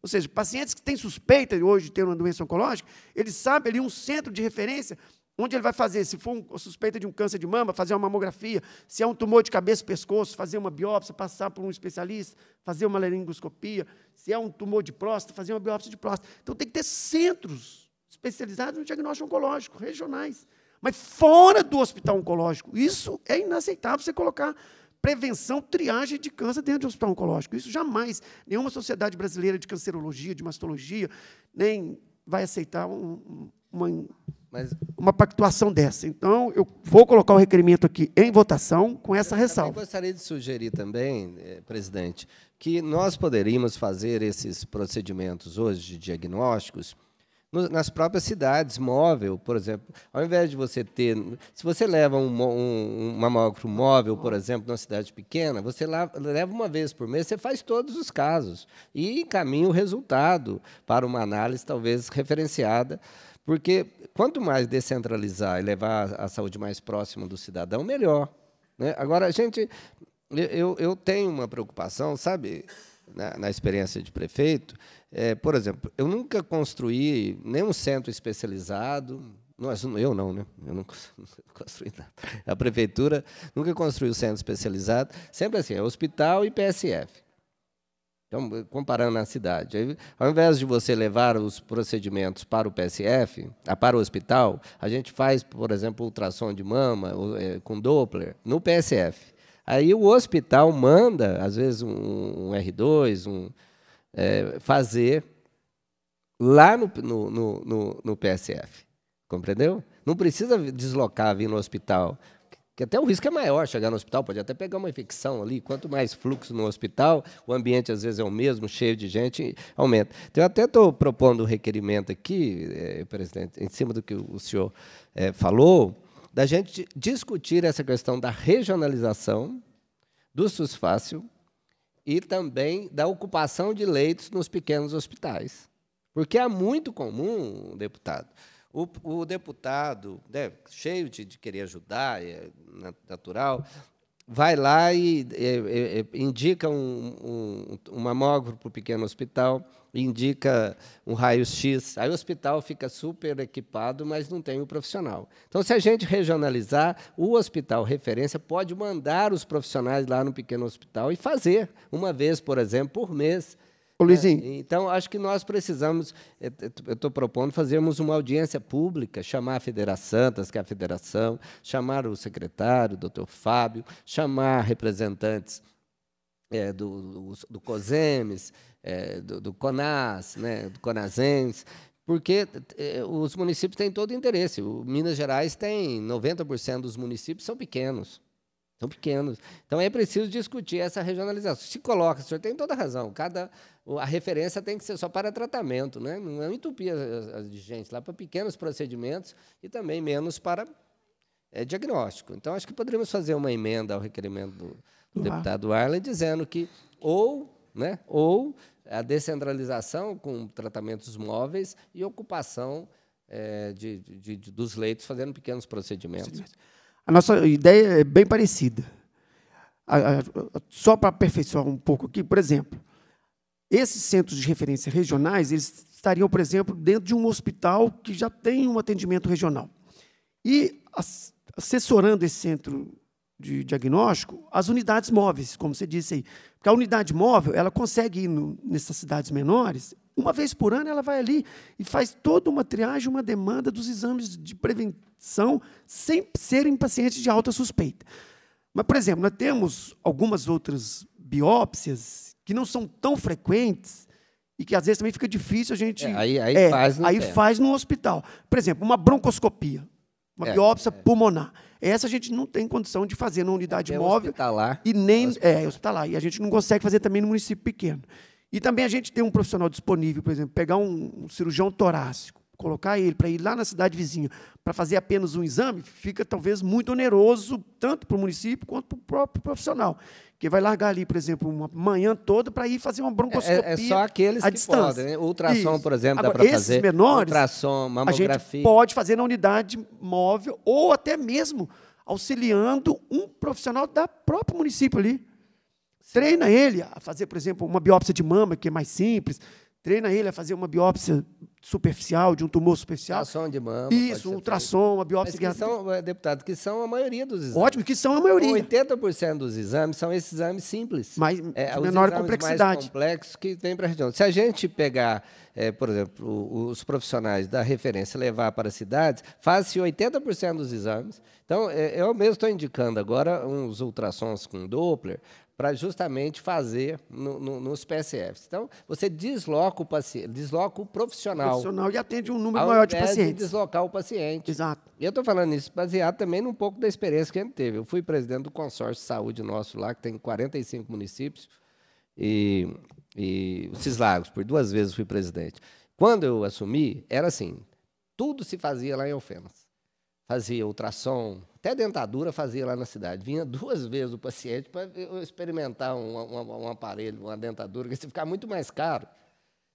Ou seja, pacientes que têm suspeita hoje de ter uma doença oncológica, ele sabe ali um centro de referência onde ele vai fazer, se for um, suspeita de um câncer de mama, fazer uma mamografia, se é um tumor de cabeça e pescoço, fazer uma biópsia, passar por um especialista, fazer uma laringoscopia, se é um tumor de próstata, fazer uma biópsia de próstata. Então tem que ter centros especializados no diagnóstico oncológico, regionais. Mas fora do hospital oncológico, isso é inaceitável você colocar prevenção, triagem de câncer dentro do hospital oncológico. Isso jamais, nenhuma sociedade brasileira de cancerologia, de mastologia, nem vai aceitar um, uma, Mas... uma pactuação dessa. Então, eu vou colocar o requerimento aqui em votação com essa eu ressalva. Eu gostaria de sugerir também, eh, presidente, que nós poderíamos fazer esses procedimentos hoje de diagnósticos no, nas próprias cidades, móvel, por exemplo. Ao invés de você ter. Se você leva um, um, mamógrafo móvel, por exemplo, numa cidade pequena, você leva uma vez por mês, você faz todos os casos e encaminha o resultado para uma análise talvez referenciada. Porque quanto mais descentralizar e levar a saúde mais próxima do cidadão, melhor. Né? Agora, a gente. Eu, eu tenho uma preocupação, sabe? na, né, na experiência de prefeito, é, por exemplo, eu nunca construí nenhum centro especializado, não eu não, né? Eu nunca construí nada. A prefeitura nunca construiu centro especializado. Sempre assim, é hospital e PSF. Então, comparando na cidade. ao invés de você levar os procedimentos para o PSF, ah, para o hospital, a gente faz, por exemplo, ultrassom de mama é, com Doppler no PSF. Aí o hospital manda, às vezes, um, um R2, um, é, fazer lá no, no, no, no, PSF. Compreendeu? Não precisa deslocar, vir no hospital. Que até o risco é maior chegar no hospital, pode até pegar uma infecção ali. Quanto mais fluxo no hospital, o ambiente às vezes é o mesmo, cheio de gente, aumenta. Então, eu até estou propondo um requerimento aqui, é, presidente, em cima do que o senhor é, falou, da gente discutir essa questão da regionalização, do fácil e também da ocupação de leitos nos pequenos hospitais. Porque é muito comum, deputado, o, o deputado, né, cheio de, de, querer ajudar, é natural, vai lá e é, é, indica um, um, um mamógrafo para o pequeno hospital, indica um raio-x. Aí o hospital fica super equipado, mas não tem o profissional. Então, se a gente regionalizar, o hospital referência pode mandar os profissionais lá no pequeno hospital e fazer, uma vez, por exemplo, por mês, é, Luizinho. É, então, acho que nós precisamos, é, eu estou propondo, fazermos uma audiência pública, chamar a Federação Santas, que é a federação, chamar o secretário, o doutor Fábio, chamar representantes é, do, do, do COSEMES, é, do, do, CONAS, né, do CONASENS, porque é, os municípios têm todo o interesse. O Minas Gerais tem 90% dos municípios são pequenos. São pequenos. Então é preciso discutir essa regionalização. Se coloca, o senhor tem toda a razão. Cada, a referência tem que ser só para tratamento, né? não é entupir as, as de gente lá para pequenos procedimentos e também menos para é, diagnóstico. Então, acho que poderíamos fazer uma emenda ao requerimento do, do deputado Arlen dizendo que ou, né, ou a descentralização com tratamentos móveis e ocupação é, de, de, de, dos leitos fazendo pequenos procedimentos. A nossa ideia é bem parecida. A, a, só para aperfeiçoar um pouco aqui, por exemplo, esses centros de referência regionais, eles estariam, por exemplo, dentro de um hospital que já tem um atendimento regional. E assessorando esse centro de diagnóstico, as unidades móveis, como você disse aí. Porque a unidade móvel, ela consegue ir no, nessas cidades menores uma vez por ano ela vai ali e faz toda uma triagem, uma demanda dos exames de prevenção sem serem pacientes de alta suspeita. Mas, por exemplo, nós temos algumas outras biópsias que não são tão frequentes e que às vezes também fica difícil a gente. É, aí, aí, é, faz, no aí faz no hospital. Por exemplo, uma broncoscopia, uma é, biópsia é. pulmonar. Essa a gente não tem condição de fazer na é, unidade é móvel. Hospitalar. E nem. Hospitalar. É, hospitalar. E a gente não consegue fazer também no município pequeno. E também a gente tem um profissional disponível, por exemplo, pegar um, um cirurgião torácico, colocar ele para ir lá na cidade vizinha para fazer apenas um exame, fica talvez muito oneroso, tanto para o município quanto para o próprio profissional, que vai largar ali, por exemplo, uma manhã toda para ir fazer uma broncoscopia. É, é, é só aqueles à que distância. podem. Né? Ultrassom, Isso. por exemplo, Agora, dá para fazer. menores, ultrassom, mamografia. A gente pode fazer na unidade móvel ou até mesmo auxiliando um profissional da próprio município ali. Treina ele a fazer, por exemplo, uma biópsia de mama, que é mais simples. Treina ele a fazer uma biópsia superficial, de um tumor superficial. Ultrassom de mama. Isso, um ultrassom, uma biópsia... Mas que são, eh, deputado, que são a maioria dos exames. Ótimo, que são a maioria. 80% dos exames são esses exames simples. Mas é, de menor complexidade. mais complexos que vem para a região. Se a gente pegar, é, por exemplo, os profissionais da referência levar para as cidades, faz-se 80% dos exames. Então, é, eu mesmo estou indicando agora uns ultrassons com Doppler, para justamente fazer no, no, nos PSFs. Então, você desloca o paciente, desloca o profissional. O profissional e atende um número maior de pacientes. De deslocar o paciente. Exato. E eu estou falando isso baseado também num pouco da experiência que a gente teve. Eu fui presidente do consórcio de saúde nosso lá, que tem 45 municípios, e, e os Cislagos, por duas vezes fui presidente. Quando eu assumi, era assim, tudo se fazia lá em Alfenas fazia ultrassom, até dentadura fazia lá na cidade. Vinha duas vezes o paciente para experimentar um, um, um, aparelho, uma dentadura, que se ficar muito mais caro.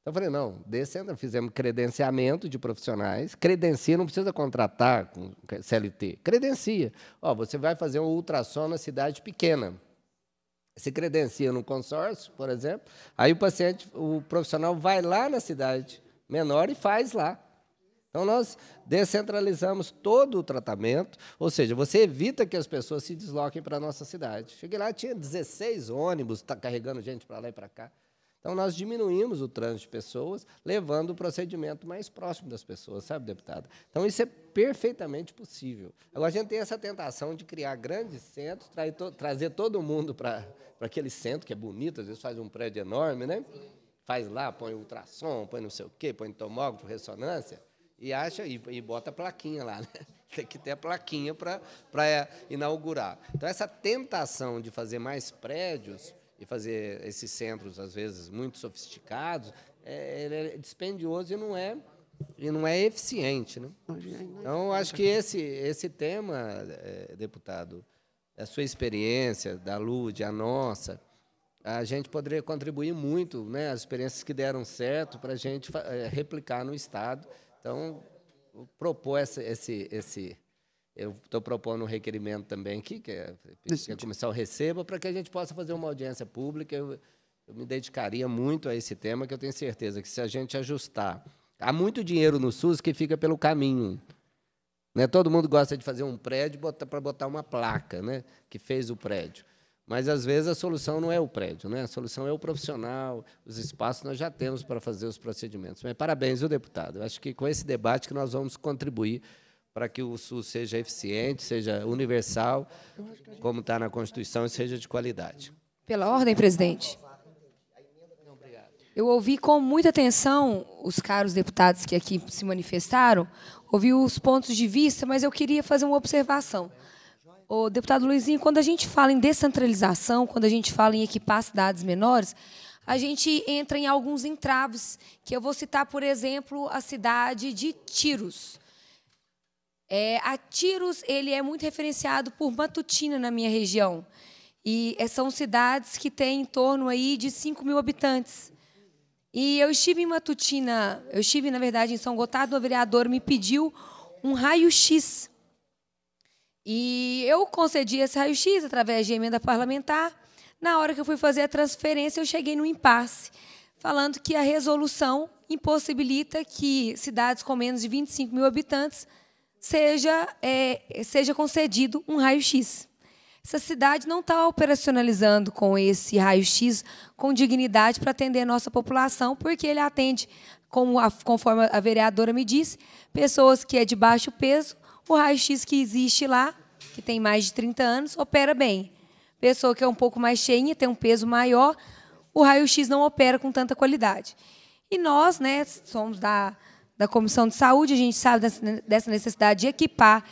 Então eu falei, não, desse ano fizemos credenciamento de profissionais. Credencia, não precisa contratar com CLT. Credencia. Ó, você vai fazer um ultrassom na cidade pequena. Se credencia no consórcio, por exemplo, aí o paciente, o profissional vai lá na cidade menor e faz lá. Então, nós descentralizamos todo o tratamento, ou seja, você evita que as pessoas se desloquem para a nossa cidade. Cheguei lá, tinha 16 ônibus, tá carregando gente para lá e para cá. Então, nós diminuímos o trânsito de pessoas, levando o procedimento mais próximo das pessoas, sabe, deputado? Então, isso é perfeitamente possível. Agora, a gente tem essa tentação de criar grandes centros, to trazer todo mundo para aquele centro, que é bonito, às vezes faz um prédio enorme, né? Faz lá, põe ultrassom, põe não sei o quê, põe tomógrafo, ressonância. E acha e, e bota a plaquinha lá, né? Tem que ter a plaquinha para é, inaugurar. Então, essa tentação de fazer mais prédios e fazer esses centros, às vezes, muito sofisticados, é, é dispendioso e não é e não é eficiente, né? Então acho que esse esse tema, é, deputado, a sua experiência da Lud, a nossa, a gente poderia contribuir muito, né? As experiências que deram certo para a gente é, replicar no estado então, propor esse, esse, esse eu estou propondo um requerimento também aqui, que, é, que a é comissão receba, para que a gente possa fazer uma audiência pública. Eu, eu, me dedicaria muito a esse tema, que eu tenho certeza que se a gente ajustar. Há muito dinheiro no SUS que fica pelo caminho. Né? Todo mundo gosta de fazer um prédio para botar uma placa né? que fez o prédio. Mas às vezes a solução não é o prédio, né? A solução é o profissional, os espaços nós já temos para fazer os procedimentos. Mas parabéns, o deputado. Eu acho que com esse debate que nós vamos contribuir para que o SUS seja eficiente, seja universal, como está na Constituição, e seja de qualidade. Pela ordem, presidente. Eu ouvi com muita atenção os caros deputados que aqui se manifestaram, ouvi os pontos de vista, mas eu queria fazer uma observação. Ô, deputado Luizinho, quando a gente fala em descentralização, quando a gente fala em equipar cidades menores, a gente entra em alguns entraves, que eu vou citar, por exemplo, a cidade de Tiros. É, a Tiros ele é muito referenciado por Matutina na minha região. E eh, são cidades que têm em torno aí de 5 mil habitantes. E eu estive em Matutina, eu estive, na verdade, em São Gotardo, o vereador me pediu um raio-x e eu concedi esse raio-x através de emenda parlamentar. Na hora que eu fui fazer a transferência, eu cheguei no impasse, falando que a resolução impossibilita que cidades com menos de 25 mil habitantes seja, é, seja concedido um raio-x. Essa cidade não está operacionalizando com esse raio-x com dignidade para atender a nossa população, porque ele atende, como a, conforme a vereadora me disse, pessoas que é de baixo peso o raio-x que existe lá, que tem mais de 30 anos, opera bem. Pessoa que é um pouco mais cheinha, tem um peso maior, o raio-x não opera com tanta qualidade. E nós, né, somos da, da Comissão de Saúde, a gente sabe dessa necessidade de equipar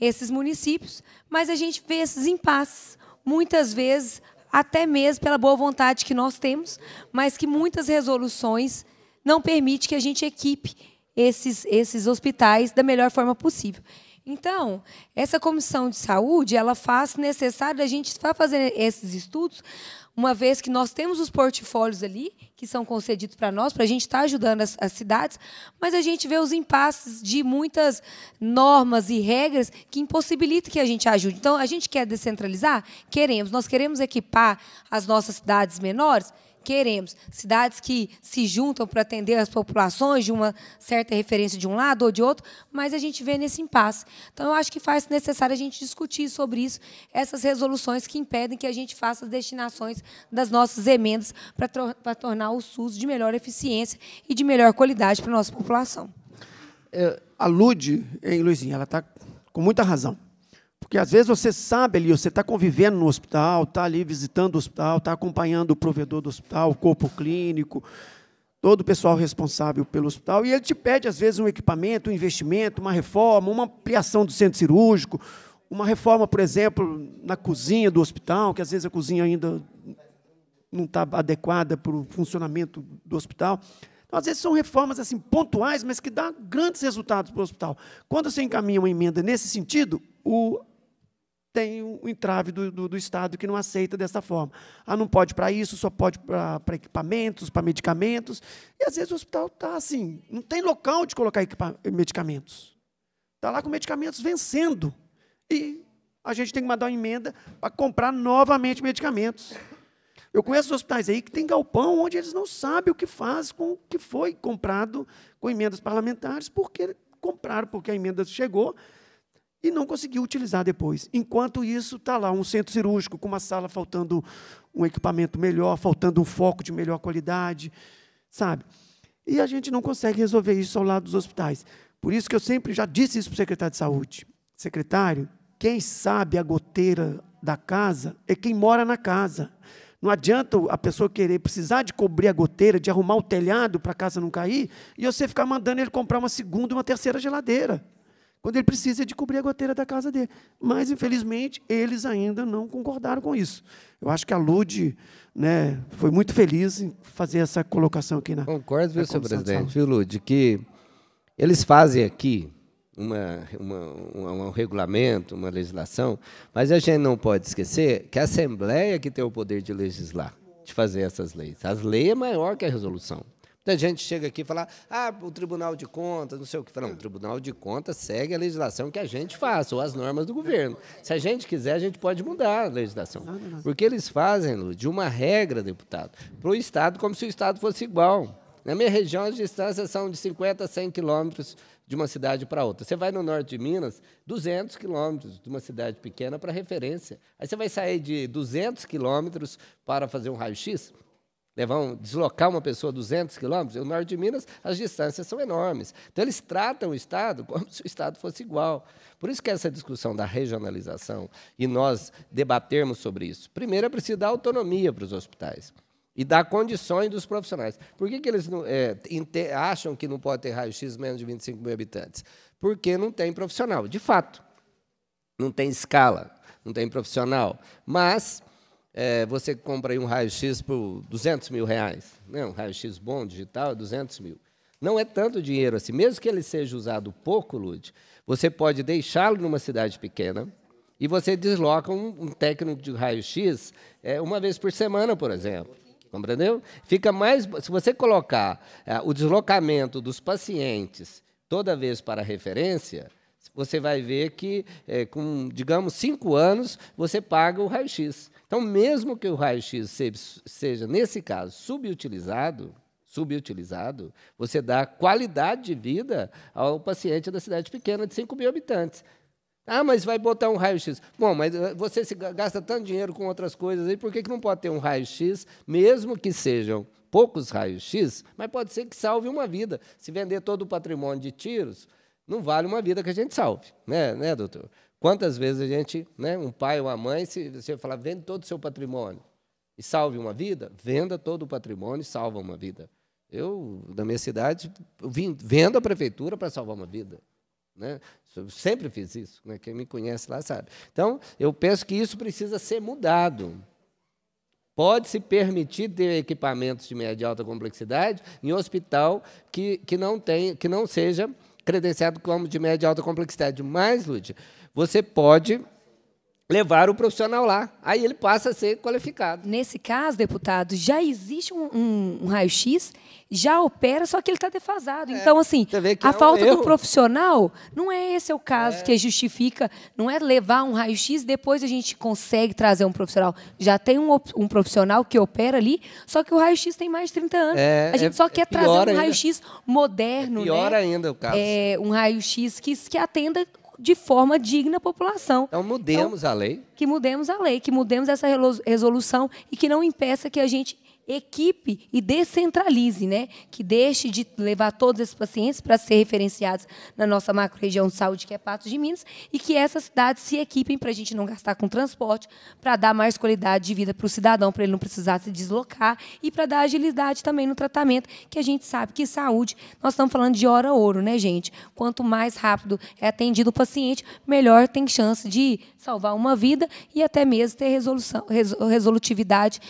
esses municípios, mas a gente vê esses impasses, muitas vezes, até mesmo pela boa vontade que nós temos, mas que muitas resoluções não permitem que a gente equipe esses, esses hospitais da melhor forma possível. Então, essa comissão de saúde, ela faz necessário a gente estar fazendo esses estudos, uma vez que nós temos os portfólios ali, que são concedidos para nós, para a gente estar tá ajudando as, as, cidades, mas a gente vê os impasses de muitas normas e regras que impossibilitam que a gente ajude. Então, a gente quer descentralizar? Queremos. Nós queremos equipar as nossas cidades menores? queremos cidades que se juntam para atender as populações de uma certa referência de um lado ou de outro, mas a gente vê nesse impasse. Então, eu acho que faz necessário a gente discutir sobre isso, essas resoluções que impedem que a gente faça as destinações das nossas emendas para, para tornar o SUS de melhor eficiência e de melhor qualidade para a nossa população. É, alude, hein, Luizinha, ela está com muita razão. Porque às vezes você sabe ali, você está convivendo no hospital, está ali visitando o hospital, está acompanhando o provedor do hospital, o corpo clínico, todo o pessoal responsável pelo hospital, e ele te pede, às vezes, um equipamento, um investimento, uma reforma, uma ampliação do centro cirúrgico, uma reforma, por exemplo, na cozinha do hospital, que às vezes a cozinha ainda não está adequada para o funcionamento do hospital. Então, às vezes são reformas assim pontuais, mas que dão grandes resultados para o hospital. Quando você encaminha uma emenda nesse sentido, o tem um entrave do, do, do, Estado que não aceita dessa forma. Ah, não pode para isso, só pode para equipamentos, para medicamentos. E às vezes o hospital está assim, não tem local de colocar medicamentos. Está lá com medicamentos vencendo. E a gente tem que mandar uma emenda para comprar novamente medicamentos. Eu conheço hospitais aí que tem galpão onde eles não sabem o que faz com o que foi comprado com emendas parlamentares, porque compraram, porque a emenda chegou e não conseguiu utilizar depois. Enquanto isso, está lá um centro cirúrgico com uma sala faltando um equipamento melhor, faltando um foco de melhor qualidade, sabe? E a gente não consegue resolver isso ao lado dos hospitais. Por isso que eu sempre já disse isso para o secretário de saúde. Secretário, quem sabe a goteira da casa é quem mora na casa. Não adianta a pessoa querer precisar de cobrir a goteira, de arrumar o telhado para a casa não cair, e você ficar mandando ele comprar uma segunda e uma terceira geladeira quando ele precisa é de cobrir a goteira da casa dele. Mas, infelizmente, eles ainda não concordaram com isso. Eu acho que a Lude né, foi muito feliz em fazer essa colocação aqui na. Concordo, viu, senhor presidente, viu, Lude, que eles fazem aqui uma, uma, um, um regulamento, uma legislação, mas a gente não pode esquecer que a Assembleia que tem o poder de legislar, de fazer essas leis. As leis é maior que a resolução. Muita gente chega aqui e fala, ah, o Tribunal de Contas, não sei o que. Não, o Tribunal de Contas segue a legislação que a gente faça, ou as normas do governo. Se a gente quiser, a gente pode mudar a legislação. Porque eles fazem, Lu, de uma regra, deputado, para o Estado, como se o Estado fosse igual. Na minha região, as distâncias são de 50 a 100 quilômetros de uma cidade para outra. Você vai no norte de Minas, 200 quilômetros de uma cidade pequena para referência. Aí você vai sair de 200 quilômetros para fazer um raio-x? levar deslocar uma pessoa 200 quilômetros, no norte de Minas as distâncias são enormes. Então, eles tratam o Estado como se o Estado fosse igual. Por isso que essa discussão da regionalização e nós debatermos sobre isso. Primeiro, é preciso dar autonomia para os hospitais e dar condições dos profissionais. Por que, que eles não, é, acham que não pode ter raio-x menos de 25 mil habitantes? Porque não tem profissional, de fato. Não tem escala, não tem profissional. Mas é, você compra aí um raio-x por 200 mil reais. Né? Um raio-x bom, digital, é 200 mil. Não é tanto dinheiro assim. Mesmo que ele seja usado pouco, Lud, você pode deixá-lo numa cidade pequena e você desloca um, um técnico de raio-x é, uma vez por semana, por exemplo. Compreendeu? Fica mais. Se você colocar é, o deslocamento dos pacientes toda vez para referência, você vai ver que, é, com, digamos, cinco anos, você paga o raio-x. Então, mesmo que o raio-x seja, nesse caso, subutilizado, subutilizado, você dá qualidade de vida ao paciente da cidade pequena de 5 mil habitantes. Ah, mas vai botar um raio-x. Bom, mas eh, você se gasta tanto dinheiro com outras coisas aí, por que, que não pode ter um raio-x, mesmo que sejam poucos raios-x, mas pode ser que salve uma vida. Se vender todo o patrimônio de tiros, não vale uma vida que a gente salve, né, né doutor? Quantas vezes a gente, né, um pai ou uma mãe, se você falar, vende todo o seu patrimônio e salve uma vida, venda todo o patrimônio e salva uma vida. Eu, da minha cidade, vim, vendo a prefeitura para salvar uma vida. Né? Eu sempre fiz isso, né? quem me conhece lá sabe. Então, eu penso que isso precisa ser mudado. Pode-se permitir ter equipamentos de média e alta complexidade em hospital que, que, não, tem, que não seja credenciado como de média e alta complexidade. Mas, Lud, você pode levar o profissional lá. Aí ele passa a ser qualificado. Nesse caso, deputado, já existe um, um, um raio-x, já opera, só que ele está defasado. É, então, assim, a é falta do profissional, não é esse o caso é. que justifica, não é levar um raio-x, depois a gente consegue trazer um profissional. Já tem um, profissional que opera ali, só que o raio-x tem mais de 30 anos. É, a gente é só quer trazer um raio-x moderno. É pior né? ainda o caso. um raio-x que, que atenda de forma digna à população. Então mudemos então, a lei. Que mudemos a lei, que mudemos essa resolução e que não impeça que a gente equipe e descentralize, né? que deixe de levar todos esses pacientes para ser referenciados na nossa macro-região de saúde, que é Patos de Minas, e que essas cidades se equipem para a gente não gastar com transporte, para dar mais qualidade de vida para o cidadão, para ele não precisar se deslocar e para dar agilidade também no tratamento, que a gente sabe que saúde, nós estamos falando de hora ouro, né, gente? Quanto mais rápido é atendido o paciente, melhor tem chance de salvar uma vida e até mesmo ter resolução, resolutividade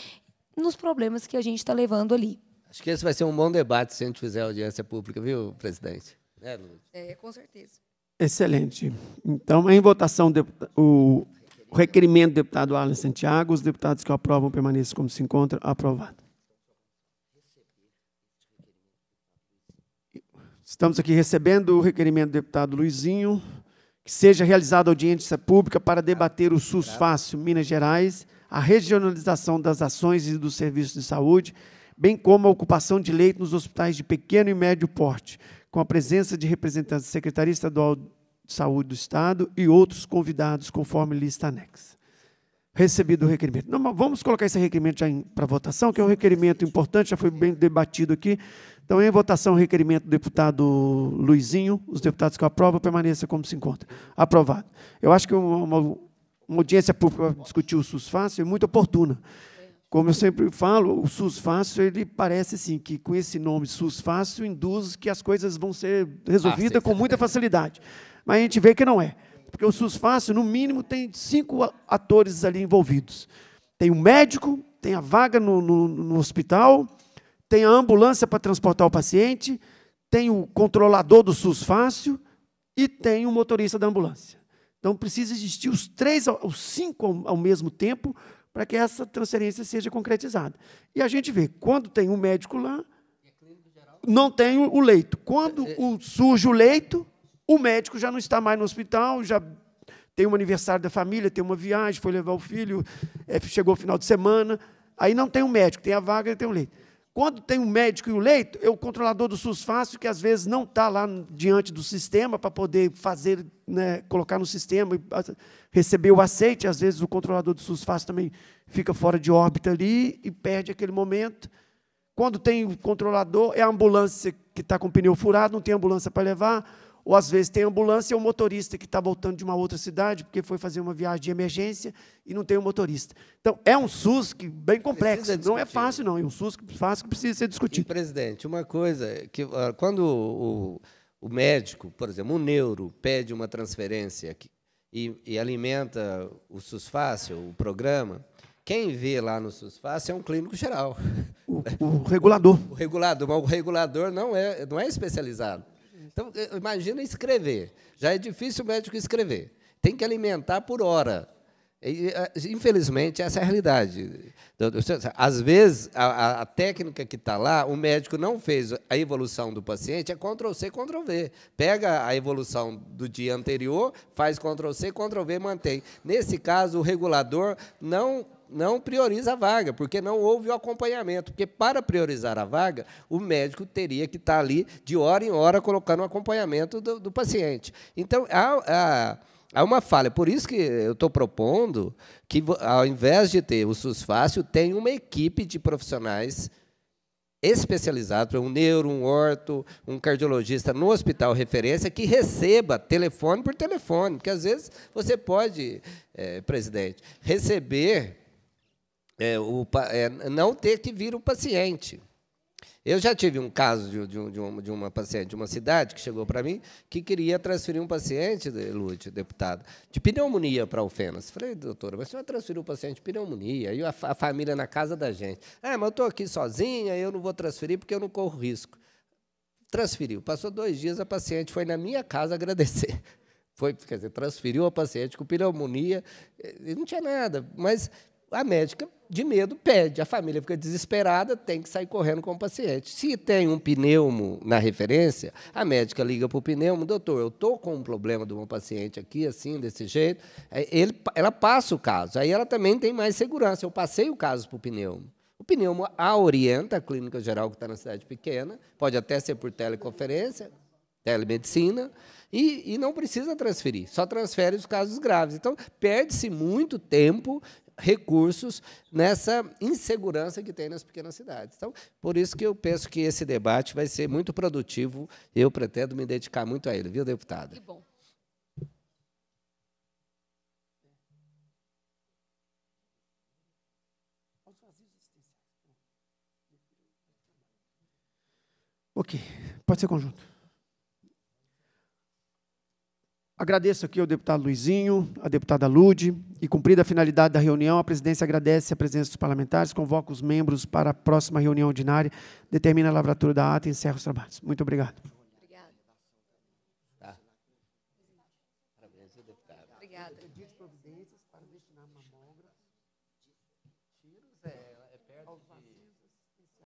nos problemas que a gente está levando ali. Acho que esse vai ser um bom debate se a gente fizer audiência pública, viu, presidente? É, É, com certeza. Excelente. Então, em votação, o requerimento do deputado Alan Santiago, os deputados que o aprovam permaneçam como se encontra, aprovado. Estamos aqui recebendo o requerimento do deputado Luizinho, que seja realizada audiência pública para debater o SUS Fácil Minas Gerais a regionalização das ações e dos serviços de saúde, bem como a ocupação de leito nos hospitais de pequeno e médio porte, com a presença de representantes da Secretaria Estadual de Saúde do Estado e outros convidados, conforme lista anexa. Recebido o requerimento. Não, vamos colocar esse requerimento já para votação, que é um requerimento importante, já foi bem debatido aqui. Então, em votação, o requerimento do deputado Luizinho, os deputados que aprovam, permaneça como se encontra. Aprovado. Eu acho que é uma, uma uma audiência pública para discutir o SUS fácil é muito oportuna. Como eu sempre falo, o SUS fácil, ele parece assim, que com esse nome SUS fácil induz que as coisas vão ser resolvidas com muita facilidade. Mas a gente vê que não é. Porque o SUS fácil, no mínimo, tem cinco atores ali envolvidos. Tem o médico, tem a vaga no, no, no hospital, tem a ambulância para transportar o paciente, tem o controlador do SUS fácil e tem o motorista da ambulância. Então precisa existir os três, os cinco ao, ao mesmo tempo para que essa transferência seja concretizada. E a gente vê, quando tem um médico lá, não tem o leito. Quando é, é. o, surge o leito, o médico já não está mais no hospital, já tem um aniversário da família, tem uma viagem, foi levar o filho, é, chegou o final de semana. Aí não tem o um médico, tem a vaga e tem o um leito. Quando tem um médico e o um leito, é o controlador do SUS fácil, que às vezes não está lá diante do sistema para poder fazer, né, colocar no sistema, e receber o aceite, às vezes o controlador do SUS fácil também fica fora de órbita ali e perde aquele momento. Quando tem o controlador, é a ambulância que está com o pneu furado, não tem ambulância para levar ou às vezes tem ambulância e o um motorista que está voltando de uma outra cidade, porque foi fazer uma viagem de emergência e não tem o um motorista. Então, é um SUS que bem complexo. Não é fácil, não. É um SUS que fácil que precisa ser discutido. E, presidente, uma coisa, que ah, quando o, o médico, por exemplo, o neuro, pede uma transferência e, e alimenta o SUS Fácil, o programa, quem vê lá no SUS Fácil é um clínico geral. O, o regulador. O, o regulador, mas o regulador não é, não é especializado. Então, imagina escrever. Já é difícil o médico escrever. Tem que alimentar por hora. E, infelizmente, essa é a realidade. Às vezes, a, a técnica que está lá, o médico não fez a evolução do paciente, é Ctrl-C, Ctrl-V. Pega a evolução do dia anterior, faz Ctrl-C, Ctrl-V, mantém. Nesse caso, o regulador não não prioriza a vaga, porque não houve o acompanhamento. Porque para priorizar a vaga, o médico teria que estar ali de hora em hora colocando o acompanhamento do, do, paciente. Então, há, há, há, uma falha. Por isso que eu estou propondo que, ao invés de ter o SUS fácil, tenha uma equipe de profissionais especializado, um neuro, um orto, um cardiologista no hospital referência que receba telefone por telefone, porque às vezes você pode, é, presidente, receber é, o, é, não ter que vir o paciente. Eu já tive um caso de, de, de, uma, de uma, paciente de uma cidade que chegou para mim que queria transferir um paciente, Lute, deputado, de pneumonia para Alfenas. Falei, doutora, mas você vai transferir um paciente de pneumonia e a, a família na casa da gente. Ah, mas eu estou aqui sozinha, eu não vou transferir porque eu não corro risco. Transferiu. Passou dois dias, a paciente foi na minha casa agradecer foi, quer dizer, transferiu a paciente com pneumonia, eh, não tinha nada, mas a médica de medo, pede. A família fica desesperada, tem que sair correndo com o paciente. Se tem um pneumo na referência, a médica liga para o pneumo, doutor, eu estou com um problema de uma paciente aqui, assim, desse jeito. É, ele, ela passa o caso. Aí ela também tem mais segurança. Eu passei o caso para o pneumo. O pneumo a orienta, a clínica geral que está na cidade pequena, pode até ser por teleconferência, telemedicina, e, e, não precisa transferir, só transfere os casos graves. Então, perde-se muito tempo recursos nessa insegurança que tem nas pequenas cidades. Então, por isso que eu penso que esse debate vai ser muito produtivo. Eu pretendo me dedicar muito a ele, viu, deputada? Que bom. Ok, pode ser conjunto. Agradeço aqui ao deputado Luizinho, à deputada Lude, e cumprida a finalidade da reunião, a presidência agradece a presença dos parlamentares, convoca os membros para a próxima reunião ordinária, determina a lavratura da ata e encerra os trabalhos. Muito obrigado.